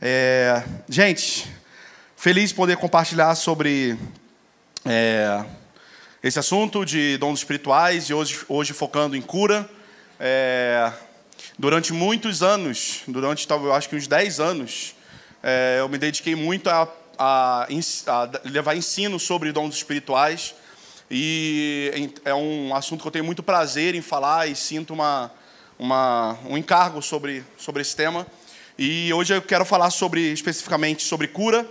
É, gente, feliz poder compartilhar sobre é, esse assunto de dons espirituais e hoje, hoje focando em cura. É, durante muitos anos, durante talvez acho que uns 10 anos, é, eu me dediquei muito a, a, a levar ensino sobre dons espirituais. E é um assunto que eu tenho muito prazer em falar e sinto uma, uma, um encargo sobre, sobre esse tema. E hoje eu quero falar sobre especificamente sobre cura.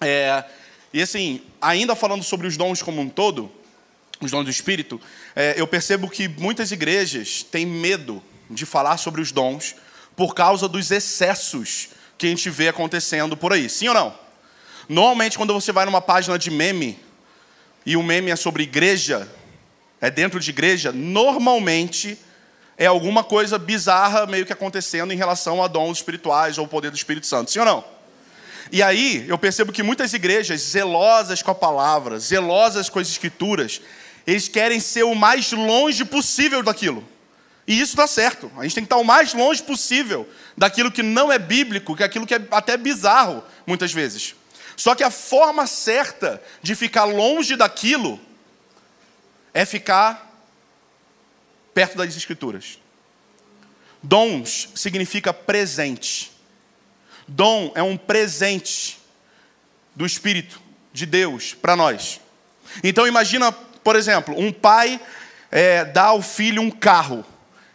É, e assim, ainda falando sobre os dons como um todo, os dons do Espírito, é, eu percebo que muitas igrejas têm medo de falar sobre os dons por causa dos excessos que a gente vê acontecendo por aí. Sim ou não? Normalmente, quando você vai numa página de meme e o meme é sobre igreja, é dentro de igreja, normalmente é alguma coisa bizarra meio que acontecendo em relação a dons espirituais ou o poder do Espírito Santo, sim ou não? E aí eu percebo que muitas igrejas, zelosas com a palavra, zelosas com as escrituras, eles querem ser o mais longe possível daquilo. E isso está certo. A gente tem que estar o mais longe possível daquilo que não é bíblico, que é aquilo que é até bizarro, muitas vezes. Só que a forma certa de ficar longe daquilo é ficar perto das Escrituras. Dons significa presente. Dom é um presente do Espírito de Deus para nós. Então imagina, por exemplo, um pai é, dá ao filho um carro.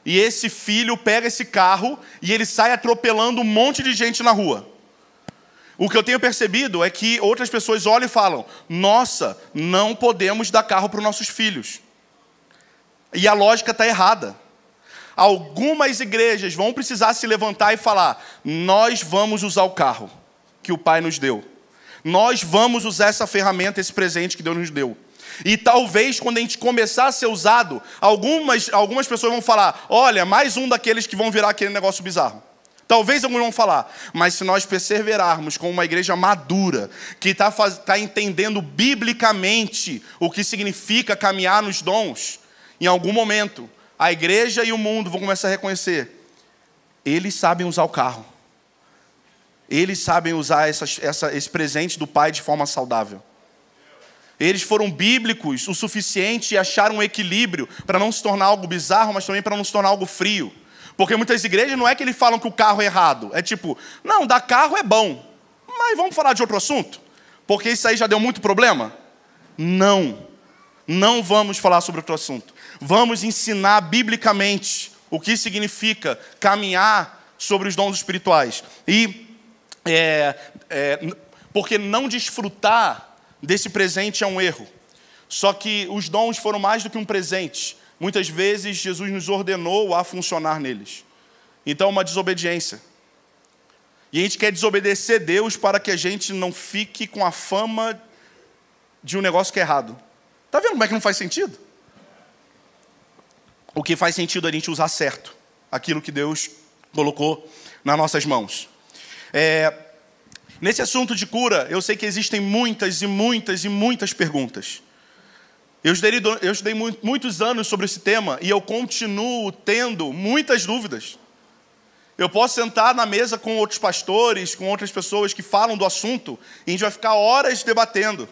E esse filho pega esse carro e ele sai atropelando um monte de gente na rua. O que eu tenho percebido é que outras pessoas olham e falam: nossa, não podemos dar carro para os nossos filhos. E a lógica está errada. Algumas igrejas vão precisar se levantar e falar: nós vamos usar o carro que o Pai nos deu. Nós vamos usar essa ferramenta, esse presente que Deus nos deu. E talvez quando a gente começar a ser usado, algumas, algumas pessoas vão falar: olha, mais um daqueles que vão virar aquele negócio bizarro. Talvez alguns vão falar, mas se nós perseverarmos com uma igreja madura, que está tá entendendo biblicamente o que significa caminhar nos dons, em algum momento, a igreja e o mundo vão começar a reconhecer: eles sabem usar o carro, eles sabem usar essa, esse presente do Pai de forma saudável. Eles foram bíblicos o suficiente e acharam um equilíbrio para não se tornar algo bizarro, mas também para não se tornar algo frio. Porque muitas igrejas não é que eles falam que o carro é errado. É tipo, não, dar carro é bom. Mas vamos falar de outro assunto? Porque isso aí já deu muito problema? Não. Não vamos falar sobre outro assunto. Vamos ensinar biblicamente o que significa caminhar sobre os dons espirituais. E é, é, porque não desfrutar desse presente é um erro. Só que os dons foram mais do que um presente muitas vezes Jesus nos ordenou a funcionar neles. Então, uma desobediência. E a gente quer desobedecer Deus para que a gente não fique com a fama de um negócio que é errado. Tá vendo como é que não faz sentido? O que faz sentido é a gente usar certo aquilo que Deus colocou nas nossas mãos. É, nesse assunto de cura, eu sei que existem muitas e muitas e muitas perguntas. Eu estudei, eu estudei muitos anos sobre esse tema e eu continuo tendo muitas dúvidas. Eu posso sentar na mesa com outros pastores, com outras pessoas que falam do assunto, e a gente vai ficar horas debatendo.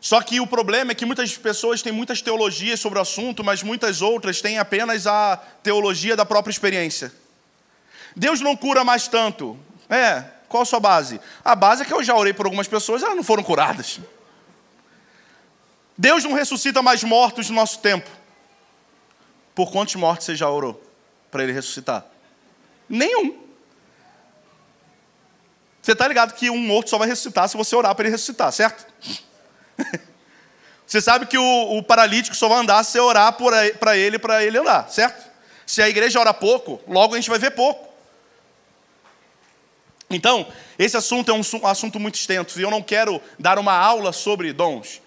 Só que o problema é que muitas pessoas têm muitas teologias sobre o assunto, mas muitas outras têm apenas a teologia da própria experiência. Deus não cura mais tanto. É, qual a sua base? A base é que eu já orei por algumas pessoas, elas não foram curadas. Deus não ressuscita mais mortos no nosso tempo. Por quantos mortos você já orou para ele ressuscitar? Nenhum. Você está ligado que um morto só vai ressuscitar se você orar para ele ressuscitar, certo? Você sabe que o, o, paralítico só vai andar se você orar para ele, para ele andar, certo? Se a igreja ora pouco, logo a gente vai ver pouco. Então, esse assunto é um assunto muito extenso e eu não quero dar uma aula sobre dons.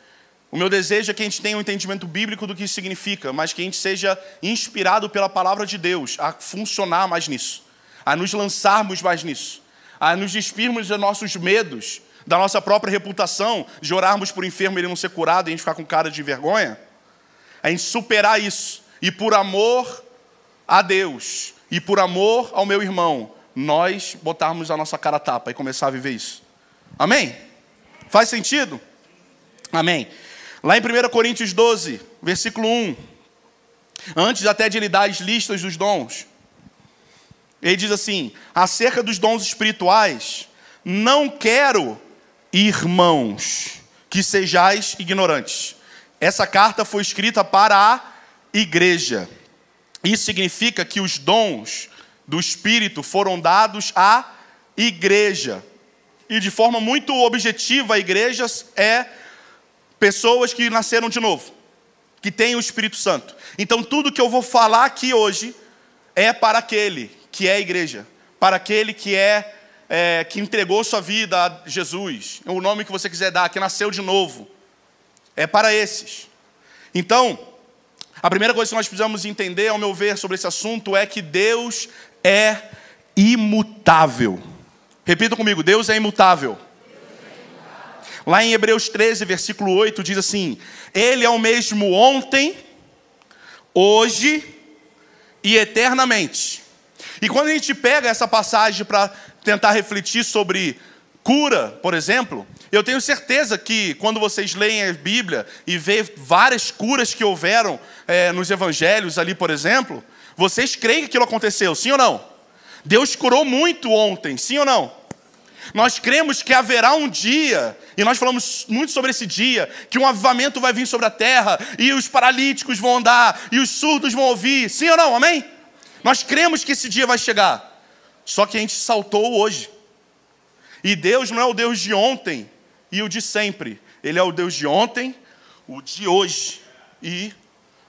O meu desejo é que a gente tenha um entendimento bíblico do que isso significa, mas que a gente seja inspirado pela palavra de Deus a funcionar mais nisso, a nos lançarmos mais nisso, a nos despirmos dos nossos medos, da nossa própria reputação, de orarmos por enfermo e ele não ser curado e a gente ficar com cara de vergonha. A gente superar isso e por amor a Deus e por amor ao meu irmão, nós botarmos a nossa cara tapa e começar a viver isso. Amém? Faz sentido? Amém. Lá em 1 Coríntios 12, versículo 1, antes até de lhe dar as listas dos dons, ele diz assim: acerca dos dons espirituais, não quero, irmãos, que sejais ignorantes. Essa carta foi escrita para a igreja. Isso significa que os dons do Espírito foram dados à igreja. E de forma muito objetiva, a igreja é Pessoas que nasceram de novo, que têm o Espírito Santo. Então, tudo que eu vou falar aqui hoje é para aquele que é a igreja, para aquele que é, é que entregou sua vida a Jesus, o nome que você quiser dar, que nasceu de novo, é para esses. Então, a primeira coisa que nós precisamos entender, ao meu ver, sobre esse assunto é que Deus é imutável. Repita comigo: Deus é imutável. Lá em Hebreus 13, versículo 8, diz assim: Ele é o mesmo ontem, hoje e eternamente. E quando a gente pega essa passagem para tentar refletir sobre cura, por exemplo, eu tenho certeza que quando vocês leem a Bíblia e veem várias curas que houveram é, nos evangelhos ali, por exemplo, vocês creem que aquilo aconteceu, sim ou não? Deus curou muito ontem, sim ou não? Nós cremos que haverá um dia, e nós falamos muito sobre esse dia, que um avivamento vai vir sobre a terra, e os paralíticos vão andar, e os surdos vão ouvir. Sim ou não? Amém? Nós cremos que esse dia vai chegar. Só que a gente saltou hoje. E Deus não é o Deus de ontem e o de sempre. Ele é o Deus de ontem, o de hoje e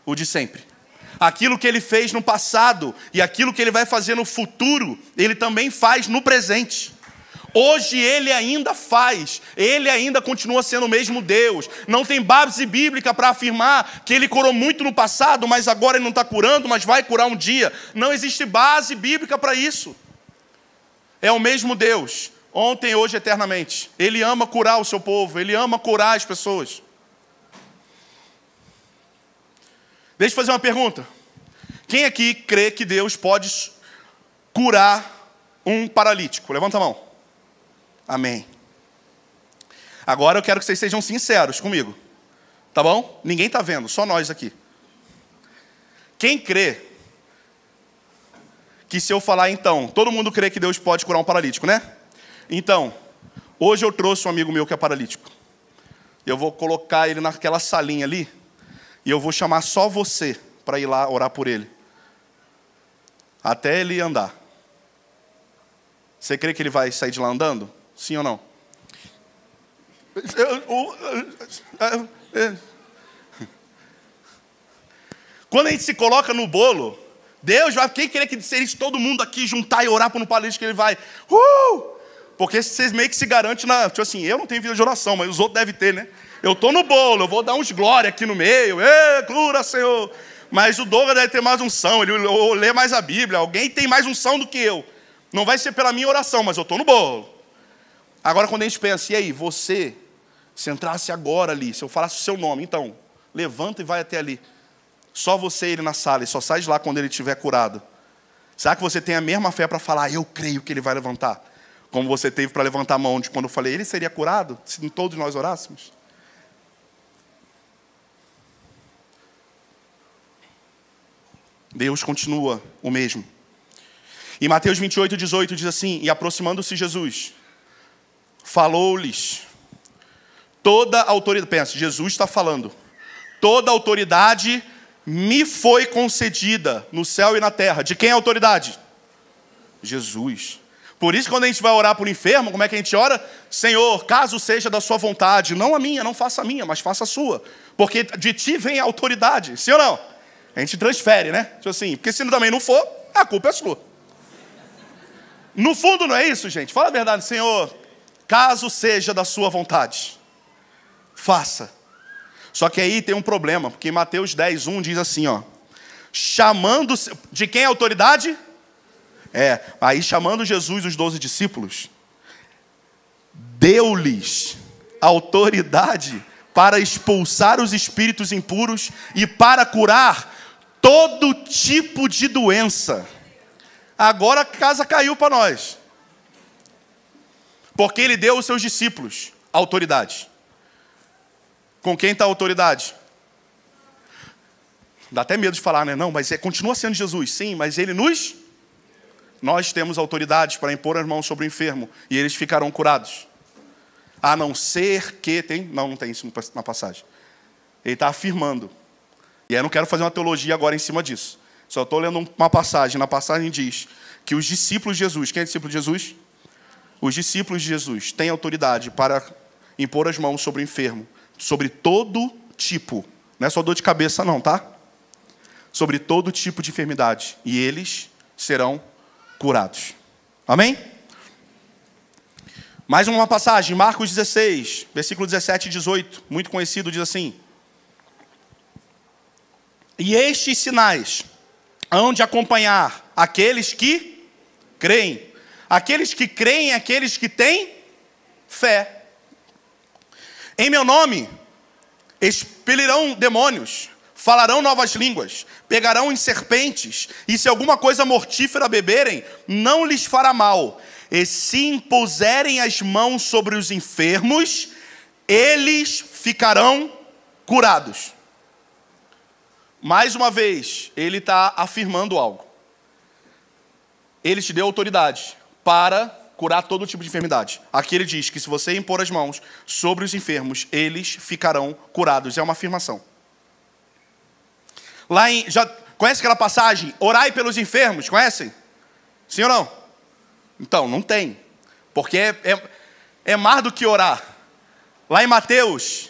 o de sempre. Aquilo que ele fez no passado e aquilo que ele vai fazer no futuro, ele também faz no presente. Hoje ele ainda faz, ele ainda continua sendo o mesmo Deus. Não tem base bíblica para afirmar que ele curou muito no passado, mas agora ele não está curando, mas vai curar um dia. Não existe base bíblica para isso. É o mesmo Deus, ontem, hoje, eternamente. Ele ama curar o seu povo, ele ama curar as pessoas. Deixa eu fazer uma pergunta. Quem aqui crê que Deus pode curar um paralítico? Levanta a mão. Amém. Agora eu quero que vocês sejam sinceros comigo. Tá bom? Ninguém tá vendo, só nós aqui. Quem crê que se eu falar então, todo mundo crê que Deus pode curar um paralítico, né? Então, hoje eu trouxe um amigo meu que é paralítico. Eu vou colocar ele naquela salinha ali e eu vou chamar só você para ir lá orar por ele. Até ele andar. Você crê que ele vai sair de lá andando? Sim ou não? Quando a gente se coloca no bolo, Deus vai. Quem queria que isso? todo mundo aqui juntar e orar por um palito que ele vai. Uh! Porque vocês meio que se garante na. Tipo assim, eu não tenho vida de oração, mas os outros devem ter, né? Eu estou no bolo, eu vou dar uns glória aqui no meio. Ê, glória, Senhor. Mas o Douglas deve ter mais unção, ele lê mais a Bíblia. Alguém tem mais unção do que eu. Não vai ser pela minha oração, mas eu estou no bolo. Agora, quando a gente pensa, e aí, você, se entrasse agora ali, se eu falasse o seu nome, então, levanta e vai até ali. Só você e ele na sala, e só sai de lá quando ele estiver curado. Será que você tem a mesma fé para falar, eu creio que ele vai levantar? Como você teve para levantar a mão de quando eu falei, ele seria curado se todos nós orássemos? Deus continua o mesmo. Em Mateus 28, 18 diz assim: E aproximando-se Jesus, falou-lhes. Toda autoridade, pensa, Jesus está falando. Toda autoridade me foi concedida no céu e na terra. De quem é a autoridade? Jesus. Por isso, quando a gente vai orar por enfermo, como é que a gente ora? Senhor, caso seja da sua vontade, não a minha, não faça a minha, mas faça a sua. Porque de ti vem a autoridade. Sim ou não? A gente transfere, né? Tipo assim, porque se também não for, a culpa é sua. No fundo, não é isso, gente? Fala a verdade, Senhor caso seja da sua vontade, faça. Só que aí tem um problema, porque em Mateus 10, 1 diz assim, ó, chamando, de quem é a autoridade? É, aí chamando Jesus os doze discípulos, deu-lhes autoridade para expulsar os espíritos impuros e para curar todo tipo de doença. Agora a casa caiu para nós. Porque ele deu aos seus discípulos autoridade. Com quem está a autoridade? Dá até medo de falar, né? Não, mas é, continua sendo Jesus. Sim, mas ele nos. Nós temos autoridade para impor as mãos sobre o enfermo e eles ficarão curados. A não ser que. Tem, não, não tem isso na passagem. Ele está afirmando. E eu não quero fazer uma teologia agora em cima disso. Só estou lendo uma passagem. Na passagem diz que os discípulos de Jesus. Quem é discípulo de Jesus? Os discípulos de Jesus têm autoridade para impor as mãos sobre o enfermo, sobre todo tipo, não é só dor de cabeça, não, tá? Sobre todo tipo de enfermidade, e eles serão curados. Amém? Mais uma passagem, Marcos 16, versículo 17 e 18, muito conhecido, diz assim: E estes sinais hão de acompanhar aqueles que creem. Aqueles que creem, aqueles que têm fé. Em meu nome expelirão demônios, falarão novas línguas, pegarão em serpentes, e se alguma coisa mortífera beberem, não lhes fará mal. E se impuserem as mãos sobre os enfermos, eles ficarão curados. Mais uma vez, ele está afirmando algo. Ele te deu autoridade para curar todo tipo de enfermidade. Aqui ele diz que se você impor as mãos sobre os enfermos, eles ficarão curados. É uma afirmação. Lá em. Já, conhece aquela passagem? Orai pelos enfermos, conhecem? Sim ou não? Então, não tem. Porque é, é, é mais do que orar. Lá em Mateus,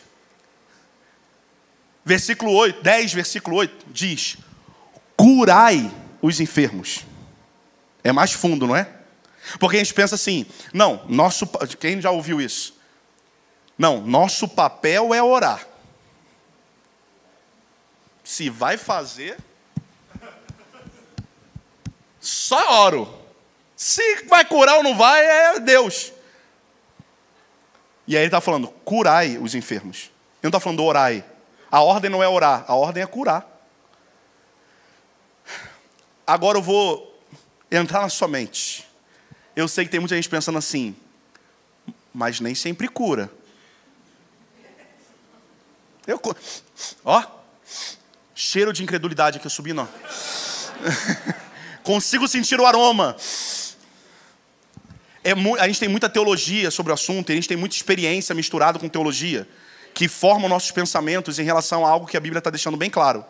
versículo 8, 10, versículo 8, diz: curai os enfermos. É mais fundo, não é? Porque a gente pensa assim, não, nosso, quem já ouviu isso? Não, nosso papel é orar. Se vai fazer, só oro. Se vai curar ou não vai, é Deus. E aí ele está falando, curai os enfermos. Ele não está falando orai. A ordem não é orar, a ordem é curar. Agora eu vou entrar na sua mente. Eu sei que tem muita gente pensando assim, mas nem sempre cura. Eu, ó, cheiro de incredulidade aqui subindo, ó. Consigo sentir o aroma. É, a gente tem muita teologia sobre o assunto, a gente tem muita experiência misturada com teologia, que forma nossos pensamentos em relação a algo que a Bíblia está deixando bem claro.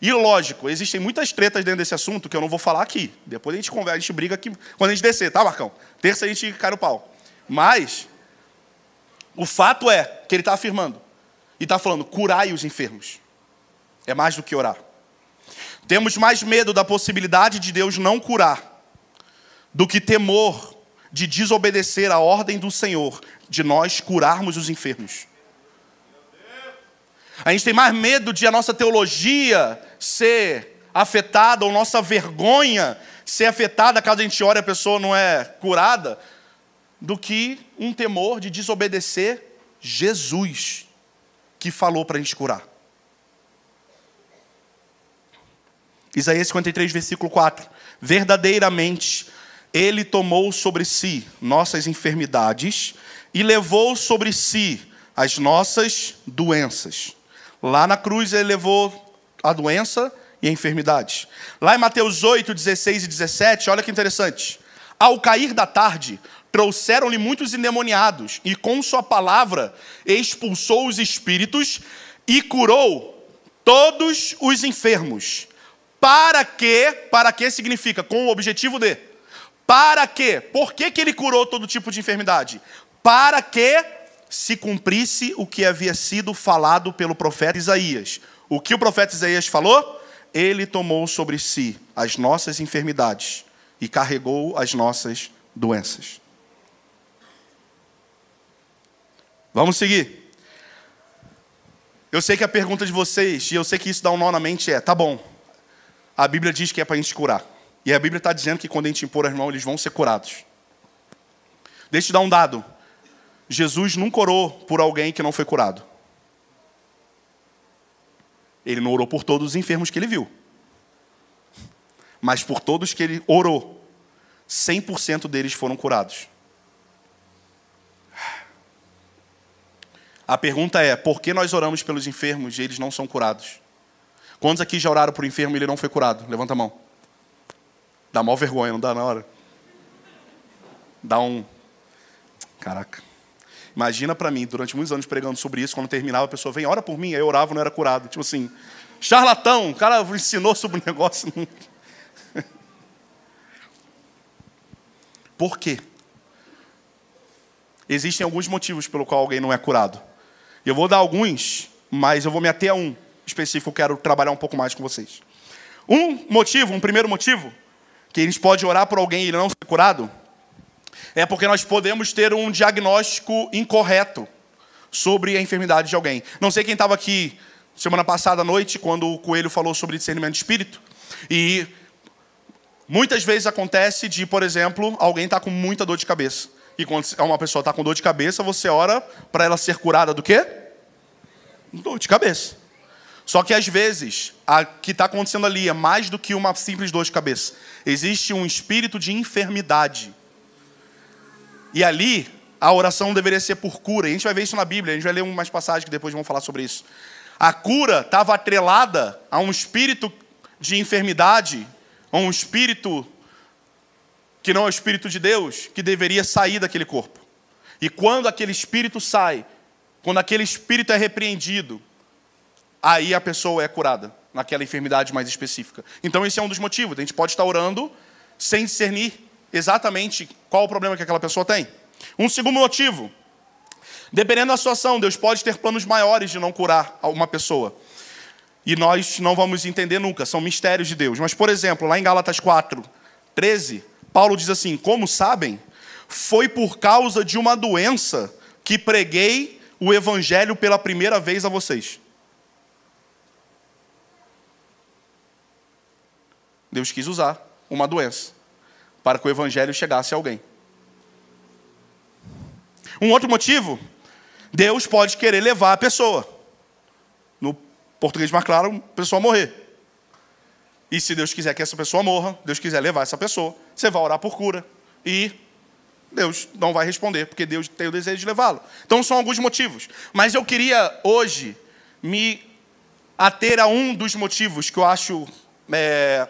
E lógico, existem muitas tretas dentro desse assunto que eu não vou falar aqui. Depois a gente conversa, a gente briga aqui quando a gente descer, tá, Marcão? Terça a gente cai no pau. Mas o fato é que ele está afirmando. E está falando, curai os enfermos. É mais do que orar. Temos mais medo da possibilidade de Deus não curar do que temor de desobedecer a ordem do Senhor de nós curarmos os enfermos. A gente tem mais medo de a nossa teologia ser afetada, ou nossa vergonha ser afetada caso a gente ore a pessoa não é curada, do que um temor de desobedecer Jesus, que falou para a gente curar. Isaías 53, versículo 4. Verdadeiramente, Ele tomou sobre si nossas enfermidades e levou sobre si as nossas doenças. Lá na cruz, Ele levou a doença e a enfermidade. Lá em Mateus 8, 16 e 17, olha que interessante. Ao cair da tarde, trouxeram-lhe muitos endemoniados, e com sua palavra expulsou os espíritos e curou todos os enfermos. Para que, para que significa com o objetivo de. Para que, por que, que ele curou todo tipo de enfermidade? Para que se cumprisse o que havia sido falado pelo profeta Isaías. O que o profeta Isaías falou? Ele tomou sobre si as nossas enfermidades e carregou as nossas doenças. Vamos seguir. Eu sei que a pergunta de vocês, e eu sei que isso dá um nó na mente, é: tá bom, a Bíblia diz que é para a gente curar. E a Bíblia está dizendo que quando a gente impor as mãos, eles vão ser curados. Deixa eu te dar um dado. Jesus nunca orou por alguém que não foi curado. Ele não orou por todos os enfermos que ele viu, mas por todos que ele orou, 100% deles foram curados. A pergunta é: por que nós oramos pelos enfermos e eles não são curados? Quantos aqui já oraram por enfermo e ele não foi curado? Levanta a mão. Dá mal vergonha, não dá na hora? Dá um. Caraca. Imagina para mim, durante muitos anos pregando sobre isso, quando terminava, a pessoa vem, ora por mim, aí eu orava, não era curado. Tipo assim, charlatão, o cara ensinou sobre o negócio. por quê? Existem alguns motivos pelo qual alguém não é curado. Eu vou dar alguns, mas eu vou me ater a um específico, quero trabalhar um pouco mais com vocês. Um motivo, um primeiro motivo, que a gente pode orar por alguém e ele não ser curado, é porque nós podemos ter um diagnóstico incorreto sobre a enfermidade de alguém. Não sei quem estava aqui semana passada à noite, quando o Coelho falou sobre discernimento de espírito, e muitas vezes acontece de, por exemplo, alguém está com muita dor de cabeça. E quando uma pessoa está com dor de cabeça, você ora para ela ser curada do quê? Dor de cabeça. Só que às vezes, o que está acontecendo ali é mais do que uma simples dor de cabeça. Existe um espírito de enfermidade e ali, a oração deveria ser por cura. E a gente vai ver isso na Bíblia, a gente vai ler umas passagens que depois vão falar sobre isso. A cura estava atrelada a um espírito de enfermidade, a um espírito que não é o espírito de Deus, que deveria sair daquele corpo. E quando aquele espírito sai, quando aquele espírito é repreendido, aí a pessoa é curada, naquela enfermidade mais específica. Então, esse é um dos motivos. A gente pode estar orando sem discernir exatamente qual o problema que aquela pessoa tem. Um segundo motivo. Dependendo da situação, Deus pode ter planos maiores de não curar uma pessoa. E nós não vamos entender nunca, são mistérios de Deus. Mas, por exemplo, lá em Gálatas 4, 13, Paulo diz assim: Como sabem, foi por causa de uma doença que preguei o evangelho pela primeira vez a vocês. Deus quis usar uma doença para que o evangelho chegasse a alguém. Um outro motivo, Deus pode querer levar a pessoa. No português mais claro, a pessoa morrer. E se Deus quiser que essa pessoa morra, Deus quiser levar essa pessoa, você vai orar por cura. E Deus não vai responder, porque Deus tem o desejo de levá-lo. Então são alguns motivos. Mas eu queria hoje me ater a um dos motivos que eu acho é,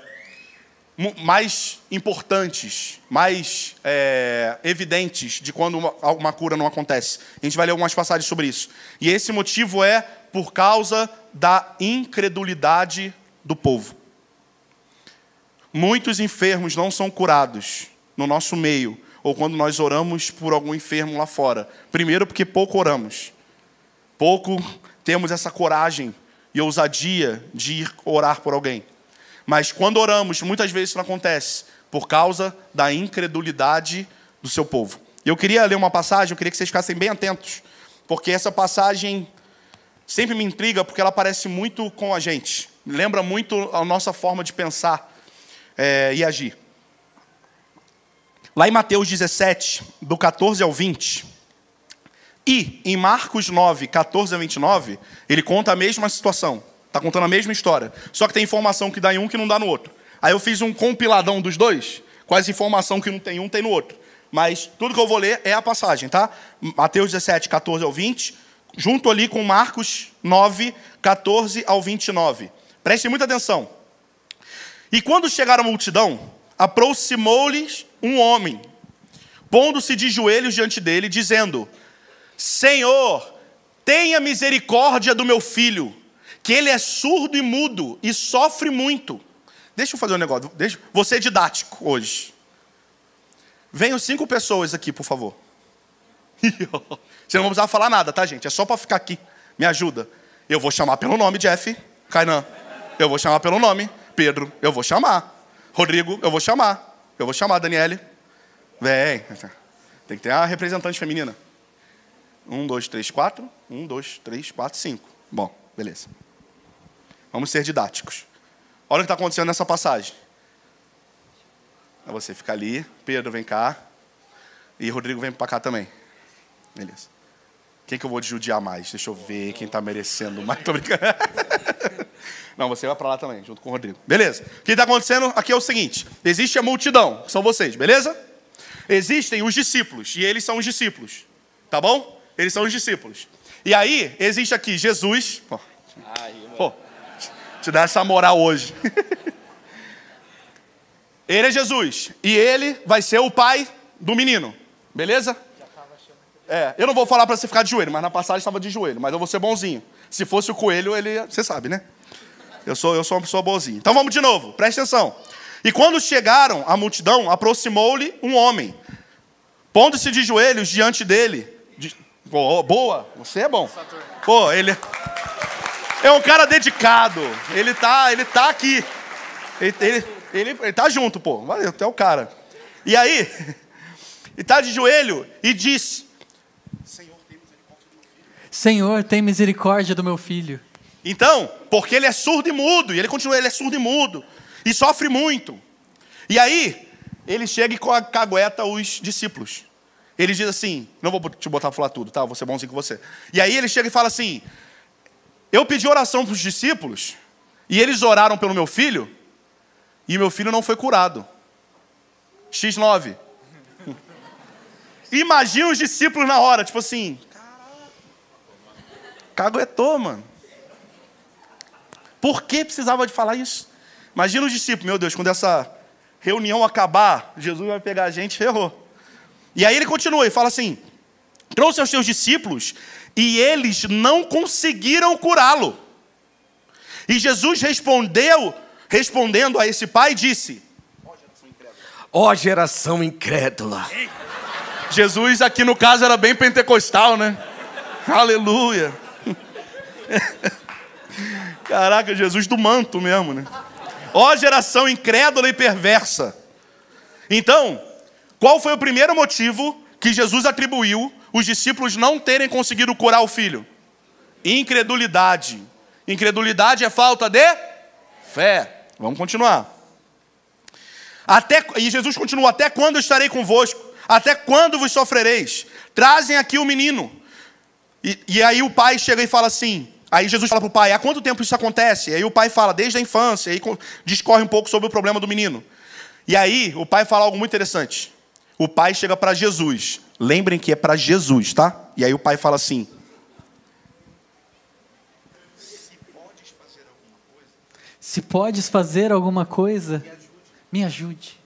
mais importantes, mais é, evidentes de quando uma, uma cura não acontece. A gente vai ler algumas passagens sobre isso. E esse motivo é por causa da incredulidade do povo. Muitos enfermos não são curados no nosso meio, ou quando nós oramos por algum enfermo lá fora. Primeiro, porque pouco oramos, pouco temos essa coragem e ousadia de ir orar por alguém. Mas quando oramos, muitas vezes isso não acontece, por causa da incredulidade do seu povo. Eu queria ler uma passagem, eu queria que vocês ficassem bem atentos, porque essa passagem sempre me intriga, porque ela parece muito com a gente, lembra muito a nossa forma de pensar é, e agir. Lá em Mateus 17, do 14 ao 20, e em Marcos 9, 14 a 29, ele conta a mesma situação. Está contando a mesma história. Só que tem informação que dá em um que não dá no outro. Aí eu fiz um compiladão dos dois. Quais informação que não tem um, tem no outro. Mas tudo que eu vou ler é a passagem, tá? Mateus 17, 14 ao 20. Junto ali com Marcos 9, 14 ao 29. Preste muita atenção. E quando chegaram a multidão, aproximou-lhes um homem, pondo-se de joelhos diante dele, dizendo: Senhor, tenha misericórdia do meu filho que ele é surdo e mudo e sofre muito. Deixa eu fazer um negócio, deixa, você é didático hoje. Venham cinco pessoas aqui, por favor. Você não vai precisar falar nada, tá, gente? É só para ficar aqui. Me ajuda. Eu vou chamar pelo nome, Jeff. Kainan. Eu vou chamar pelo nome. Pedro. Eu vou chamar. Rodrigo. Eu vou chamar. Eu vou chamar, Daniele. Vem. Tem que ter a representante feminina. Um, dois, três, quatro. Um, dois, três, quatro, cinco. Bom, beleza. Vamos ser didáticos. Olha o que está acontecendo nessa passagem. Você fica ali, Pedro vem cá, e Rodrigo vem para cá também. Beleza. Quem que eu vou judiar mais? Deixa eu ver quem está merecendo mais. Tô brincando. Não, você vai para lá também, junto com o Rodrigo. Beleza. O que está acontecendo aqui é o seguinte: existe a multidão, que são vocês, beleza? Existem os discípulos, e eles são os discípulos. Tá bom? Eles são os discípulos. E aí, existe aqui Jesus. Pô. Pô. Te dar essa moral hoje. ele é Jesus. E ele vai ser o pai do menino. Beleza? É, eu não vou falar para você ficar de joelho, mas na passagem estava de joelho, mas eu vou ser bonzinho. Se fosse o coelho, ele. Você sabe, né? Eu sou, eu sou uma pessoa boazinha. Então vamos de novo, Presta atenção. E quando chegaram, a multidão aproximou-lhe um homem, pondo-se de joelhos diante dele. De... Oh, boa, você é bom. Pô, ele. É é um cara dedicado. Ele tá, ele tá aqui. Ele, ele, ele, ele tá junto, pô. Valeu, até o cara. E aí, e tá de joelho e diz: Senhor, tem misericórdia do meu filho. Então, porque ele é surdo e mudo, e ele continua, ele é surdo e mudo, e sofre muito. E aí, ele chega e cagueta os discípulos. Ele diz assim: Não vou te botar a falar tudo, tá? Vou ser bonzinho com você. E aí ele chega e fala assim: eu pedi oração para os discípulos, e eles oraram pelo meu filho, e meu filho não foi curado. X9. Imagina os discípulos na hora, tipo assim. Caguetou, mano. Por que precisava de falar isso? Imagina os discípulos, meu Deus, quando essa reunião acabar, Jesus vai pegar a gente, errou. E aí ele continua e fala assim: trouxe aos seus discípulos e eles não conseguiram curá-lo. E Jesus respondeu, respondendo a esse pai, disse: Ó oh, geração incrédula. Jesus, aqui no caso, era bem pentecostal, né? Aleluia. Caraca, Jesus do manto mesmo, né? Ó oh, geração incrédula e perversa. Então, qual foi o primeiro motivo que Jesus atribuiu os discípulos não terem conseguido curar o filho? Incredulidade. Incredulidade é falta de fé. Vamos continuar. Até, e Jesus continua: Até quando estarei convosco? Até quando vos sofrereis? Trazem aqui o menino. E, e aí o pai chega e fala assim: Aí Jesus fala para o pai: há quanto tempo isso acontece? Aí o pai fala: desde a infância. Aí discorre um pouco sobre o problema do menino. E aí o pai fala algo muito interessante. O pai chega para Jesus. Lembrem que é para Jesus, tá? E aí o pai fala assim: Se podes fazer alguma coisa, me ajude.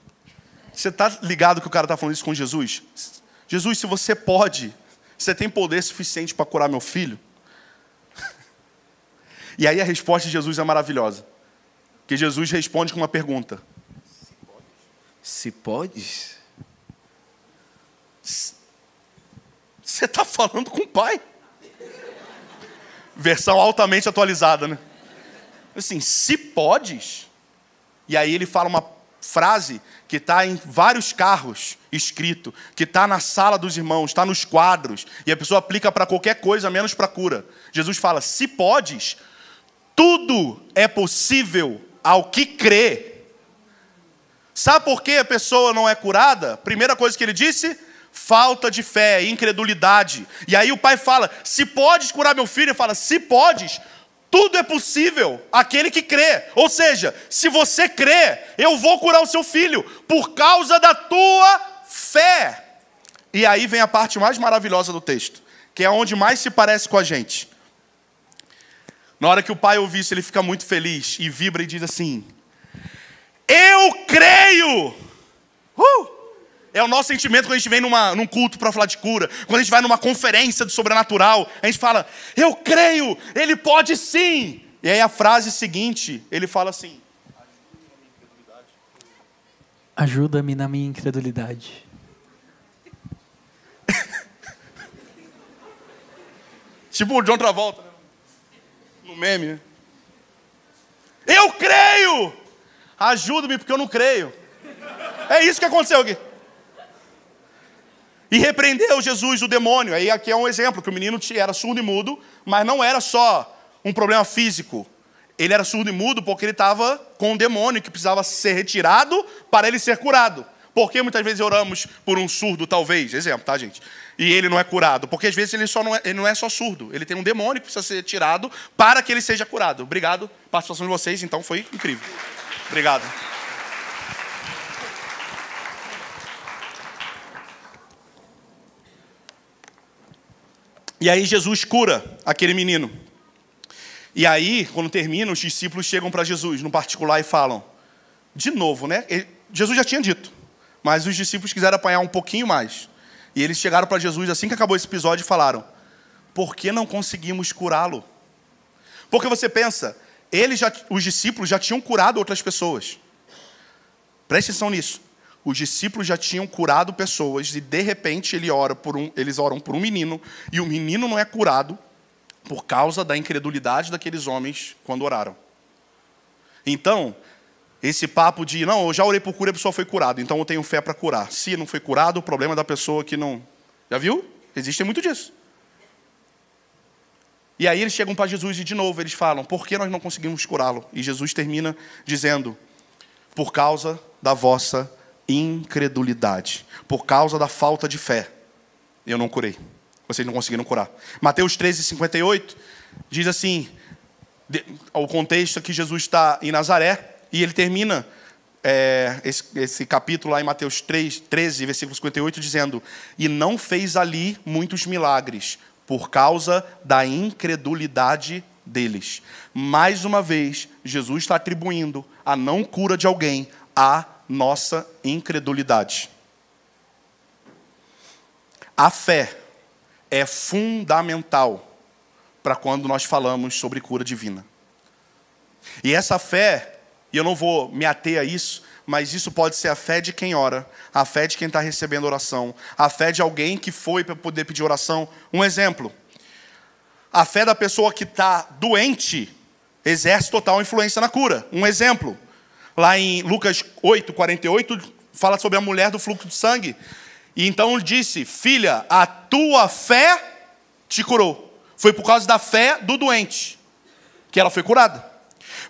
Você está ligado que o cara está falando isso com Jesus? Jesus, se você pode, você tem poder suficiente para curar meu filho? E aí a resposta de Jesus é maravilhosa. Que Jesus responde com uma pergunta: Se podes? Você está falando com o pai. Versão altamente atualizada, né? Assim, se podes. E aí ele fala uma frase que está em vários carros escrito, que está na sala dos irmãos, está nos quadros, e a pessoa aplica para qualquer coisa, menos para cura. Jesus fala: se podes, tudo é possível ao que crê. Sabe por que a pessoa não é curada? Primeira coisa que ele disse: falta de fé, incredulidade. E aí o pai fala: se podes curar meu filho, ele fala: se podes, tudo é possível aquele que crê. Ou seja, se você crê, eu vou curar o seu filho por causa da tua fé. E aí vem a parte mais maravilhosa do texto, que é onde mais se parece com a gente. Na hora que o pai ouve isso, ele fica muito feliz e vibra e diz assim: Eu creio. Uh! É o nosso sentimento quando a gente vem numa, num culto para falar de cura, quando a gente vai numa conferência do sobrenatural, a gente fala, eu creio, ele pode sim. E aí a frase seguinte, ele fala assim: Ajuda-me na minha incredulidade. tipo o John Travolta, né? no meme, né? Eu creio! Ajuda-me porque eu não creio. É isso que aconteceu aqui. E repreendeu Jesus o demônio. Aí aqui é um exemplo, que o menino era surdo e mudo, mas não era só um problema físico. Ele era surdo e mudo porque ele estava com um demônio que precisava ser retirado para ele ser curado. Porque muitas vezes oramos por um surdo, talvez, exemplo, tá, gente? E ele não é curado. Porque às vezes ele, só não, é, ele não é só surdo, ele tem um demônio que precisa ser tirado para que ele seja curado. Obrigado, participação de vocês, então foi incrível. Obrigado. E aí Jesus cura aquele menino. E aí, quando termina, os discípulos chegam para Jesus, no particular, e falam: de novo, né? Jesus já tinha dito, mas os discípulos quiseram apanhar um pouquinho mais. E eles chegaram para Jesus assim que acabou esse episódio e falaram: por que não conseguimos curá-lo? Porque você pensa, eles já, os discípulos já tinham curado outras pessoas. Preste atenção nisso os discípulos já tinham curado pessoas e de repente ele ora por um, eles oram por um menino e o menino não é curado por causa da incredulidade daqueles homens quando oraram. Então, esse papo de não, eu já orei por cura e a pessoa foi curada, então eu tenho fé para curar. Se não foi curado, o problema é da pessoa que não. Já viu? Existe muito disso. E aí eles chegam para Jesus e de novo eles falam: por que nós não conseguimos curá-lo? E Jesus termina dizendo: por causa da vossa incredulidade, por causa da falta de fé. Eu não curei. Vocês não conseguiram curar. Mateus 13, 58 diz assim: o contexto é que Jesus está em Nazaré, e ele termina é, esse, esse, capítulo lá em Mateus 3, 13, versículo 58, dizendo: E não fez ali muitos milagres, por causa da incredulidade deles. Mais uma vez, Jesus está atribuindo a não cura de alguém a nossa incredulidade. A fé é fundamental para quando nós falamos sobre cura divina. E essa fé, e eu não vou me ater a isso, mas isso pode ser a fé de quem ora, a fé de quem está recebendo oração, a fé de alguém que foi para poder pedir oração. Um exemplo: a fé da pessoa que está doente exerce total influência na cura. Um exemplo: lá em Lucas 8, 48, fala sobre a mulher do fluxo de sangue. E então disse: Filha, a tua fé te curou. Foi por causa da fé do doente que ela foi curada.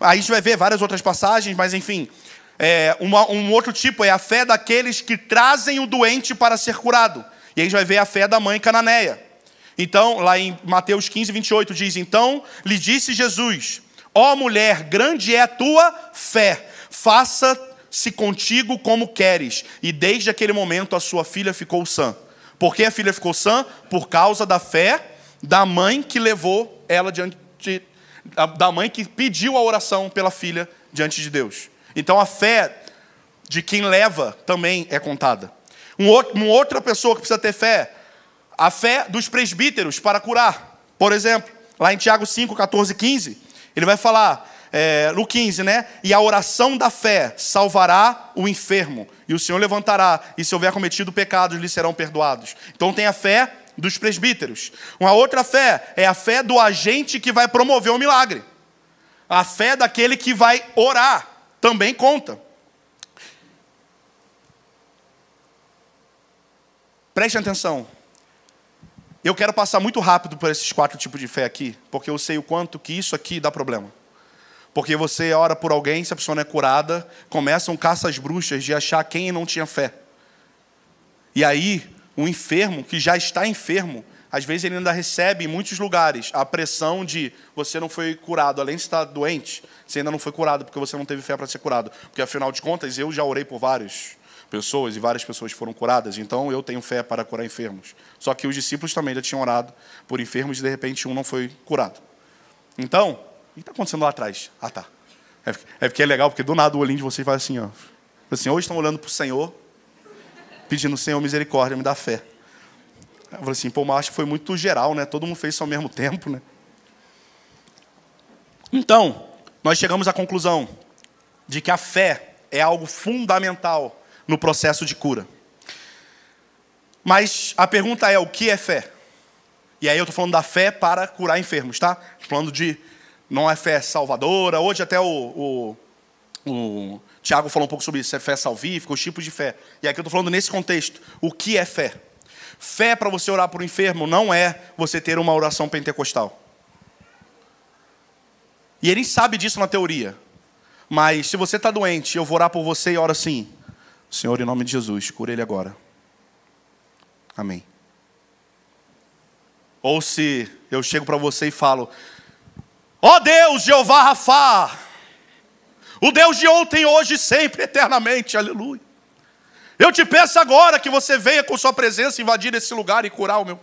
Aí a gente vai ver várias outras passagens, mas enfim. É, uma, um outro tipo é a fé daqueles que trazem o doente para ser curado. E aí a gente vai ver a fé da mãe cananeia. Então, lá em Mateus 15, 28, diz: Então lhe disse Jesus: Ó mulher, grande é a tua fé faça-se contigo como queres. E desde aquele momento a sua filha ficou sã. Por que a filha ficou sã? Por causa da fé da mãe que levou ela diante de, da mãe que pediu a oração pela filha diante de Deus. Então a fé de quem leva também é contada. Um outro, uma outra pessoa que precisa ter fé, a fé dos presbíteros para curar. Por exemplo, lá em Tiago 5, 14 15, ele vai falar: é, no 15, né? E a oração da fé salvará o enfermo, e o Senhor levantará, e se houver cometido pecados, lhe serão perdoados. Então tem a fé dos presbíteros. Uma outra fé é a fé do agente que vai promover o milagre. A fé daquele que vai orar também conta. Preste atenção. Eu quero passar muito rápido por esses quatro tipos de fé aqui, porque eu sei o quanto que isso aqui dá problema. Porque você ora por alguém, se a pessoa não é curada, começam caças bruxas de achar quem não tinha fé. E aí, o enfermo, que já está enfermo, às vezes ele ainda recebe em muitos lugares a pressão de você não foi curado, além de estar doente, você ainda não foi curado porque você não teve fé para ser curado. Porque afinal de contas, eu já orei por várias pessoas e várias pessoas foram curadas, então eu tenho fé para curar enfermos. Só que os discípulos também já tinham orado por enfermos e de repente um não foi curado. Então, o que está acontecendo lá atrás? Ah, tá. É, é porque é legal, porque do nada o olhinho de vocês faz assim, ó. Assim, hoje estão olhando para o Senhor, pedindo, Senhor, misericórdia, me dá fé. Eu falei assim, pô, mas acho que foi muito geral, né? Todo mundo fez isso ao mesmo tempo, né? Então, nós chegamos à conclusão de que a fé é algo fundamental no processo de cura. Mas a pergunta é: o que é fé? E aí eu estou falando da fé para curar enfermos, tá? Estou falando de não é fé salvadora. Hoje até o, o, o Tiago falou um pouco sobre isso, é fé salvífica, os tipos de fé. E aqui eu estou falando nesse contexto, o que é fé? Fé para você orar por um enfermo não é você ter uma oração pentecostal. E ele sabe disso na teoria. Mas se você está doente, eu vou orar por você e oro assim. Senhor, em nome de Jesus, cura ele agora. Amém. Ou se eu chego para você e falo, Ó oh Deus, Jeová Rafá, o Deus de ontem, hoje e sempre, eternamente, aleluia. Eu te peço agora que você venha com sua presença invadir esse lugar e curar o meu.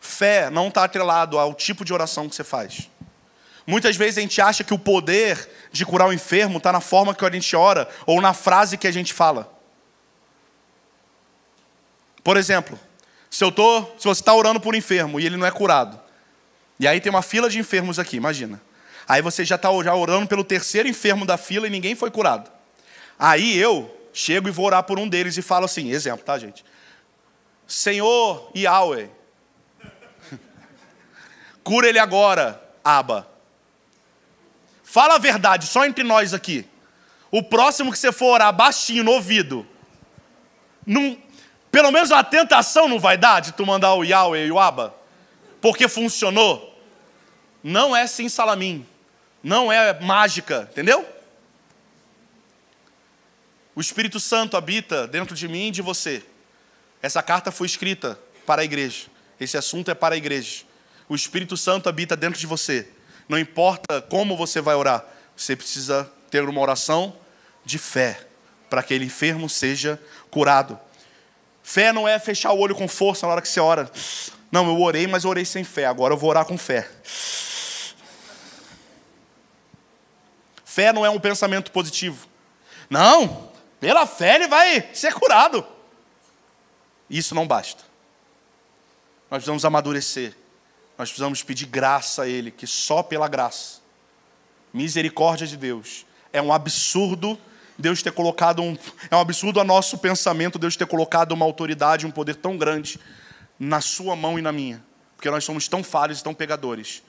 Fé não está atrelado ao tipo de oração que você faz. Muitas vezes a gente acha que o poder de curar o enfermo está na forma que a gente ora ou na frase que a gente fala. Por exemplo, se eu tô, se você está orando por um enfermo e ele não é curado, e aí tem uma fila de enfermos aqui, imagina. Aí você já está já orando pelo terceiro enfermo da fila e ninguém foi curado. Aí eu chego e vou orar por um deles e falo assim, exemplo, tá, gente? Senhor Yahweh, cura ele agora, Aba. Fala a verdade, só entre nós aqui. O próximo que você for orar baixinho no ouvido, pelo menos a tentação não vai dar de tu mandar o Yahweh e o Aba, porque funcionou. Não é sem salamim. Não é mágica, entendeu? O Espírito Santo habita dentro de mim e de você. Essa carta foi escrita para a igreja. Esse assunto é para a igreja. O Espírito Santo habita dentro de você. Não importa como você vai orar, você precisa ter uma oração de fé para que ele enfermo seja curado. Fé não é fechar o olho com força na hora que você ora. Não, eu orei, mas orei sem fé. Agora eu vou orar com fé. fé não é um pensamento positivo. Não, pela fé ele vai ser curado. Isso não basta. Nós precisamos amadurecer. Nós precisamos pedir graça a Ele, que só pela graça, misericórdia de Deus, é um absurdo Deus ter colocado um. É um absurdo a nosso pensamento Deus ter colocado uma autoridade, um poder tão grande na Sua mão e na minha, porque nós somos tão falhos e tão pegadores.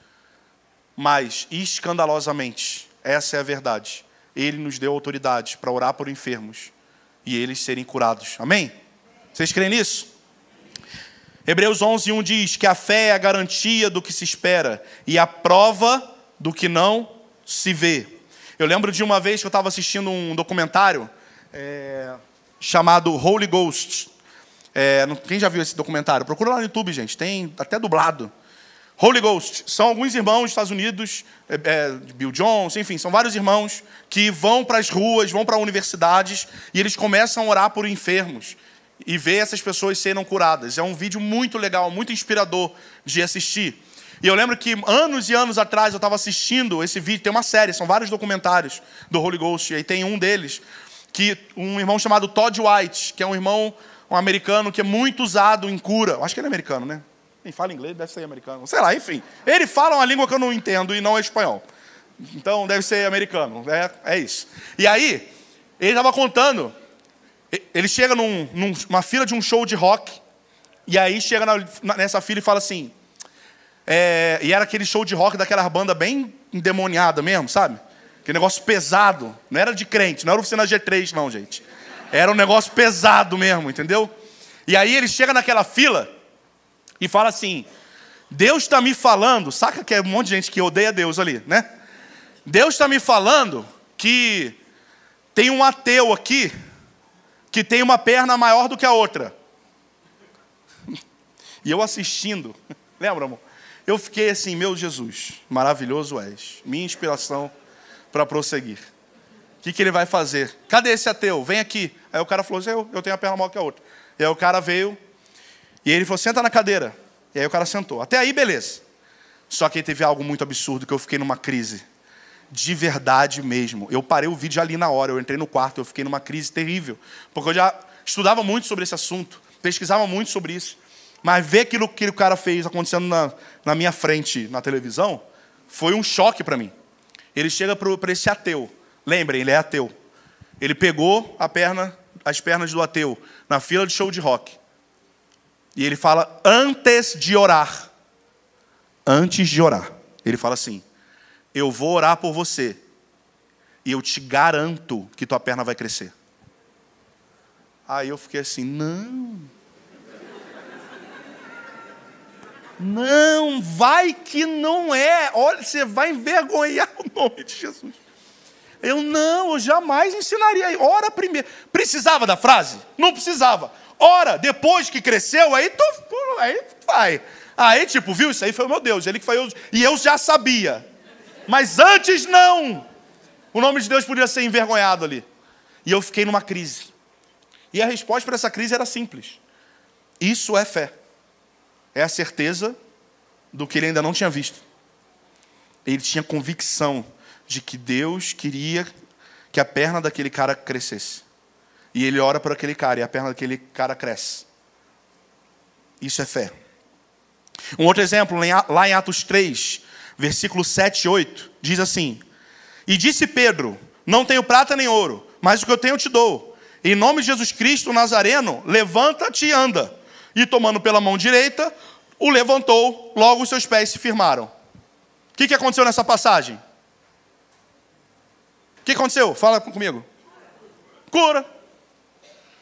Mas, escandalosamente, essa é a verdade. Ele nos deu autoridade para orar por enfermos e eles serem curados. Amém? Vocês creem nisso? Hebreus 11, 1 diz que a fé é a garantia do que se espera e a prova do que não se vê. Eu lembro de uma vez que eu estava assistindo um documentário é, chamado Holy Ghost. É, quem já viu esse documentário? Procura lá no YouTube, gente. Tem até dublado. Holy Ghost. São alguns irmãos dos Estados Unidos, é, é, Bill Jones, enfim, são vários irmãos que vão para as ruas, vão para universidades e eles começam a orar por enfermos e ver essas pessoas serem curadas. É um vídeo muito legal, muito inspirador de assistir. E eu lembro que anos e anos atrás eu estava assistindo esse vídeo, tem uma série, são vários documentários do Holy Ghost, e aí tem um deles, que um irmão chamado Todd White, que é um irmão um americano que é muito usado em cura, acho que ele é americano, né? Nem fala inglês, deve ser americano. Sei lá, enfim. Ele fala uma língua que eu não entendo e não é espanhol. Então deve ser americano. É, é isso. E aí, ele estava contando. Ele chega num, numa fila de um show de rock. E aí chega na, nessa fila e fala assim. É, e era aquele show de rock daquela banda bem endemoniada mesmo, sabe? Aquele negócio pesado. Não era de crente, não era oficina G3, não, gente. Era um negócio pesado mesmo, entendeu? E aí ele chega naquela fila e fala assim: Deus está me falando, saca que é um monte de gente que odeia Deus ali, né? Deus está me falando que tem um ateu aqui que tem uma perna maior do que a outra. E eu assistindo, lembra, amor? Eu fiquei assim, meu Jesus, maravilhoso és, minha inspiração para prosseguir. O que, que ele vai fazer? Cadê esse ateu? Vem aqui. Aí o cara falou assim: eu, eu tenho a perna maior que a outra. E aí o cara veio, e ele falou: senta na cadeira. E aí o cara sentou. Até aí, beleza. Só que aí teve algo muito absurdo que eu fiquei numa crise. De verdade mesmo. Eu parei o vídeo ali na hora, eu entrei no quarto, eu fiquei numa crise terrível. Porque eu já estudava muito sobre esse assunto, pesquisava muito sobre isso. Mas ver aquilo que o cara fez acontecendo na, na minha frente, na televisão, foi um choque para mim. Ele chega para esse ateu. Lembrem, ele é ateu. Ele pegou perna, as pernas do ateu na fila de show de rock e ele fala antes de orar. Antes de orar. Ele fala assim: Eu vou orar por você. E eu te garanto que tua perna vai crescer. Aí eu fiquei assim: Não. Não, vai que não é. Olha, você vai envergonhar o nome de Jesus. Eu não, eu jamais ensinaria. Ora primeiro. Precisava da frase? Não precisava. Ora, depois que cresceu, aí tu, aí vai. Aí, tipo, viu? Isso aí foi o meu Deus, ele que foi eu. E eu já sabia. Mas antes não. O nome de Deus podia ser envergonhado ali. E eu fiquei numa crise. E a resposta para essa crise era simples: Isso é fé. É a certeza do que ele ainda não tinha visto. Ele tinha convicção de que Deus queria que a perna daquele cara crescesse. E ele ora por aquele cara e a perna daquele cara cresce. Isso é fé. Um outro exemplo, lá em Atos 3, versículo 7 e 8, diz assim: E disse Pedro: Não tenho prata nem ouro, mas o que eu tenho eu te dou. Em nome de Jesus Cristo Nazareno, levanta-te e anda. E tomando pela mão direita, o levantou, logo os seus pés se firmaram. O que, que aconteceu nessa passagem? O que aconteceu? Fala comigo. Cura.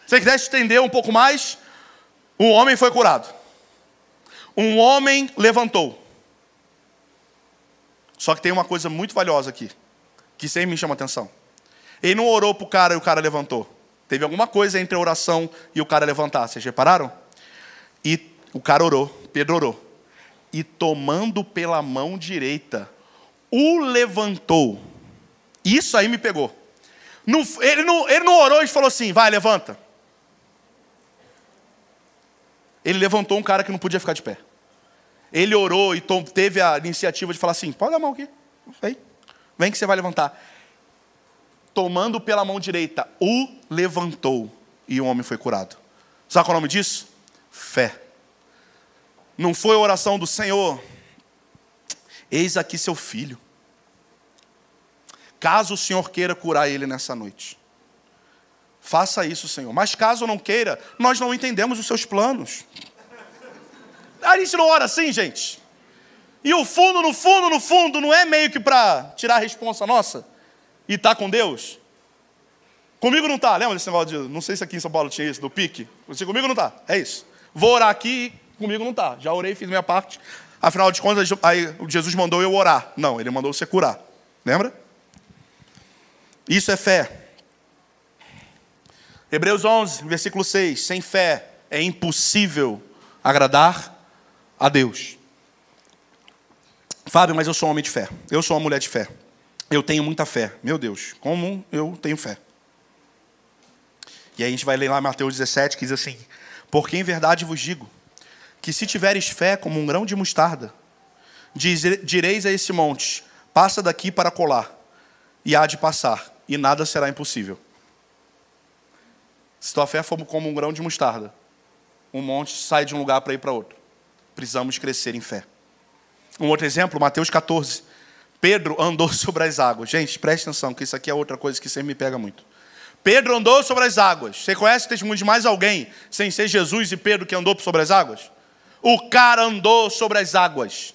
Se você quiser estender um pouco mais, um homem foi curado. Um homem levantou. Só que tem uma coisa muito valiosa aqui, que sempre me chama atenção. Ele não orou para o cara e o cara levantou. Teve alguma coisa entre a oração e o cara levantar. Vocês repararam? E o cara orou, Pedro orou. E tomando pela mão direita, o levantou. Isso aí me pegou. Não, ele, não, ele não orou e falou assim: vai, levanta. Ele levantou um cara que não podia ficar de pé. Ele orou e teve a iniciativa de falar assim: pode dar a mão aqui, vem, vem que você vai levantar. Tomando pela mão direita, o levantou e o homem foi curado. Sabe qual é o nome disso? Fé. Não foi a oração do Senhor, eis aqui seu filho. Caso o Senhor queira curar ele nessa noite. Faça isso, Senhor. Mas caso não queira, nós não entendemos os seus planos. A gente não ora assim, gente. E o fundo, no fundo, no fundo, não é meio que para tirar a responsa nossa e tá com Deus? Comigo não está, Lembra desse negócio de. Não sei se aqui em São Paulo tinha isso, do pique. Você comigo não está? É isso. Vou orar aqui e comigo não está. Já orei, fiz minha parte. Afinal de contas, aí Jesus mandou eu orar. Não, ele mandou você curar. Lembra? Isso é fé. Hebreus 11, versículo 6. Sem fé é impossível agradar a Deus. Fábio, mas eu sou um homem de fé. Eu sou uma mulher de fé. Eu tenho muita fé. Meu Deus, como eu tenho fé? E aí a gente vai ler lá Mateus 17, que diz assim: Porque em verdade vos digo que se tiveres fé como um grão de mostarda, direis a esse monte: Passa daqui para colar, e há de passar, e nada será impossível. Se tua fé for como um grão de mostarda, um monte sai de um lugar para ir para outro. Precisamos crescer em fé. Um outro exemplo, Mateus 14. Pedro andou sobre as águas. Gente, preste atenção, que isso aqui é outra coisa que sempre me pega muito. Pedro andou sobre as águas. Você conhece o testemunho de mais alguém sem ser Jesus e Pedro que andou sobre as águas? O cara andou sobre as águas.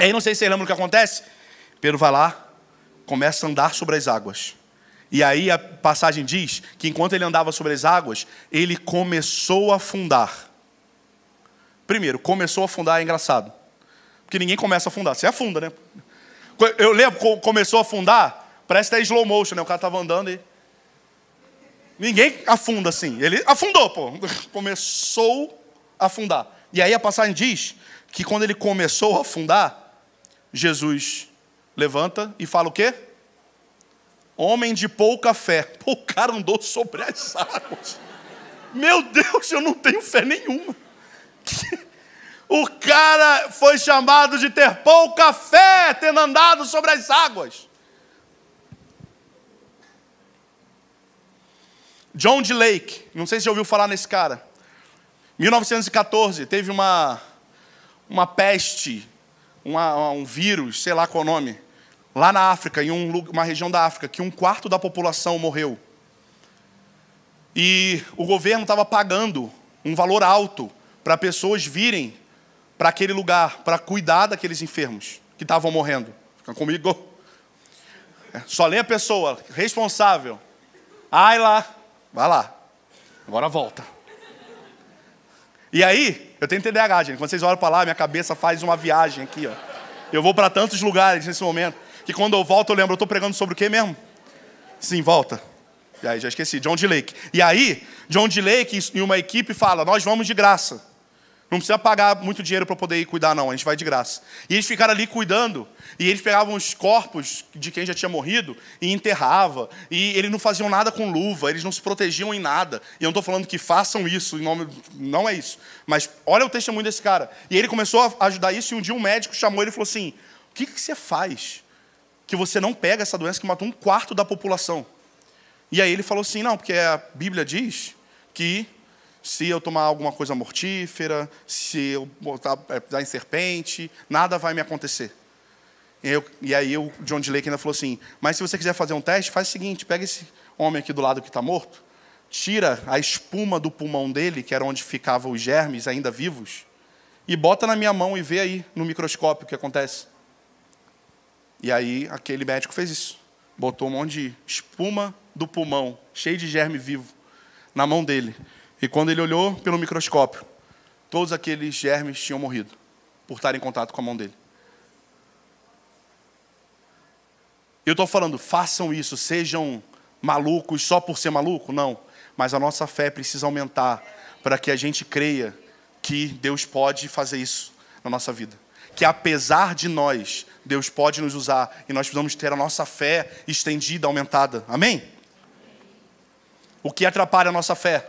E aí não sei se vocês lembram o que acontece. Pedro vai lá, começa a andar sobre as águas. E aí a passagem diz que enquanto ele andava sobre as águas, ele começou a afundar. Primeiro, começou a afundar é engraçado. Porque ninguém começa a afundar. Você afunda, né? Eu lembro, começou a afundar, parece até slow motion, né? O cara estava andando e. Ninguém afunda assim. Ele afundou, pô. Começou a afundar. E aí a passagem diz que quando ele começou a afundar, Jesus levanta e fala o quê? Homem de pouca fé. Pô, o cara andou sobre as águas. Meu Deus, eu não tenho fé nenhuma. O cara foi chamado de ter pouca fé, tendo andado sobre as águas. John D. Lake, não sei se já ouviu falar nesse cara. 1914, teve uma, uma peste, uma, um vírus, sei lá qual é o nome, lá na África, em um, uma região da África, que um quarto da população morreu. E o governo estava pagando um valor alto para pessoas virem para aquele lugar, para cuidar daqueles enfermos que estavam morrendo. Fica comigo. É, só lê a pessoa responsável. Ai lá, vai lá. Agora volta. E aí, eu tenho TDAH, gente. Quando vocês olham para lá, minha cabeça faz uma viagem aqui, ó. Eu vou para tantos lugares nesse momento que quando eu volto eu lembro, eu estou pregando sobre o quê mesmo? Sim, volta. E aí já esqueci, John DeLake. Lake. E aí, John DeLake Lake e uma equipe fala, nós vamos de graça. Não precisa pagar muito dinheiro para poder ir cuidar, não. A gente vai de graça. E eles ficaram ali cuidando. E eles pegavam os corpos de quem já tinha morrido e enterrava. E eles não faziam nada com luva. Eles não se protegiam em nada. E eu não estou falando que façam isso. Nome... Não é isso. Mas olha o testemunho desse cara. E ele começou a ajudar isso. E um dia um médico chamou ele e falou assim: O que, que você faz? que você não pega essa doença que matou um quarto da população. E aí ele falou assim: não, porque a Bíblia diz que se eu tomar alguma coisa mortífera, se eu botar, é, dar em serpente, nada vai me acontecer. E, eu, e aí o John Dilake ainda falou assim: mas se você quiser fazer um teste, faz o seguinte: pega esse homem aqui do lado que está morto, tira a espuma do pulmão dele, que era onde ficavam os germes ainda vivos, e bota na minha mão e vê aí no microscópio o que acontece. E aí aquele médico fez isso. Botou um monte de espuma do pulmão, cheio de germe vivo, na mão dele. E quando ele olhou pelo microscópio, todos aqueles germes tinham morrido por estar em contato com a mão dele. Eu estou falando, façam isso, sejam malucos só por ser maluco? Não. Mas a nossa fé precisa aumentar para que a gente creia que Deus pode fazer isso na nossa vida que apesar de nós, Deus pode nos usar e nós precisamos ter a nossa fé estendida, aumentada. Amém? O que atrapalha a nossa fé?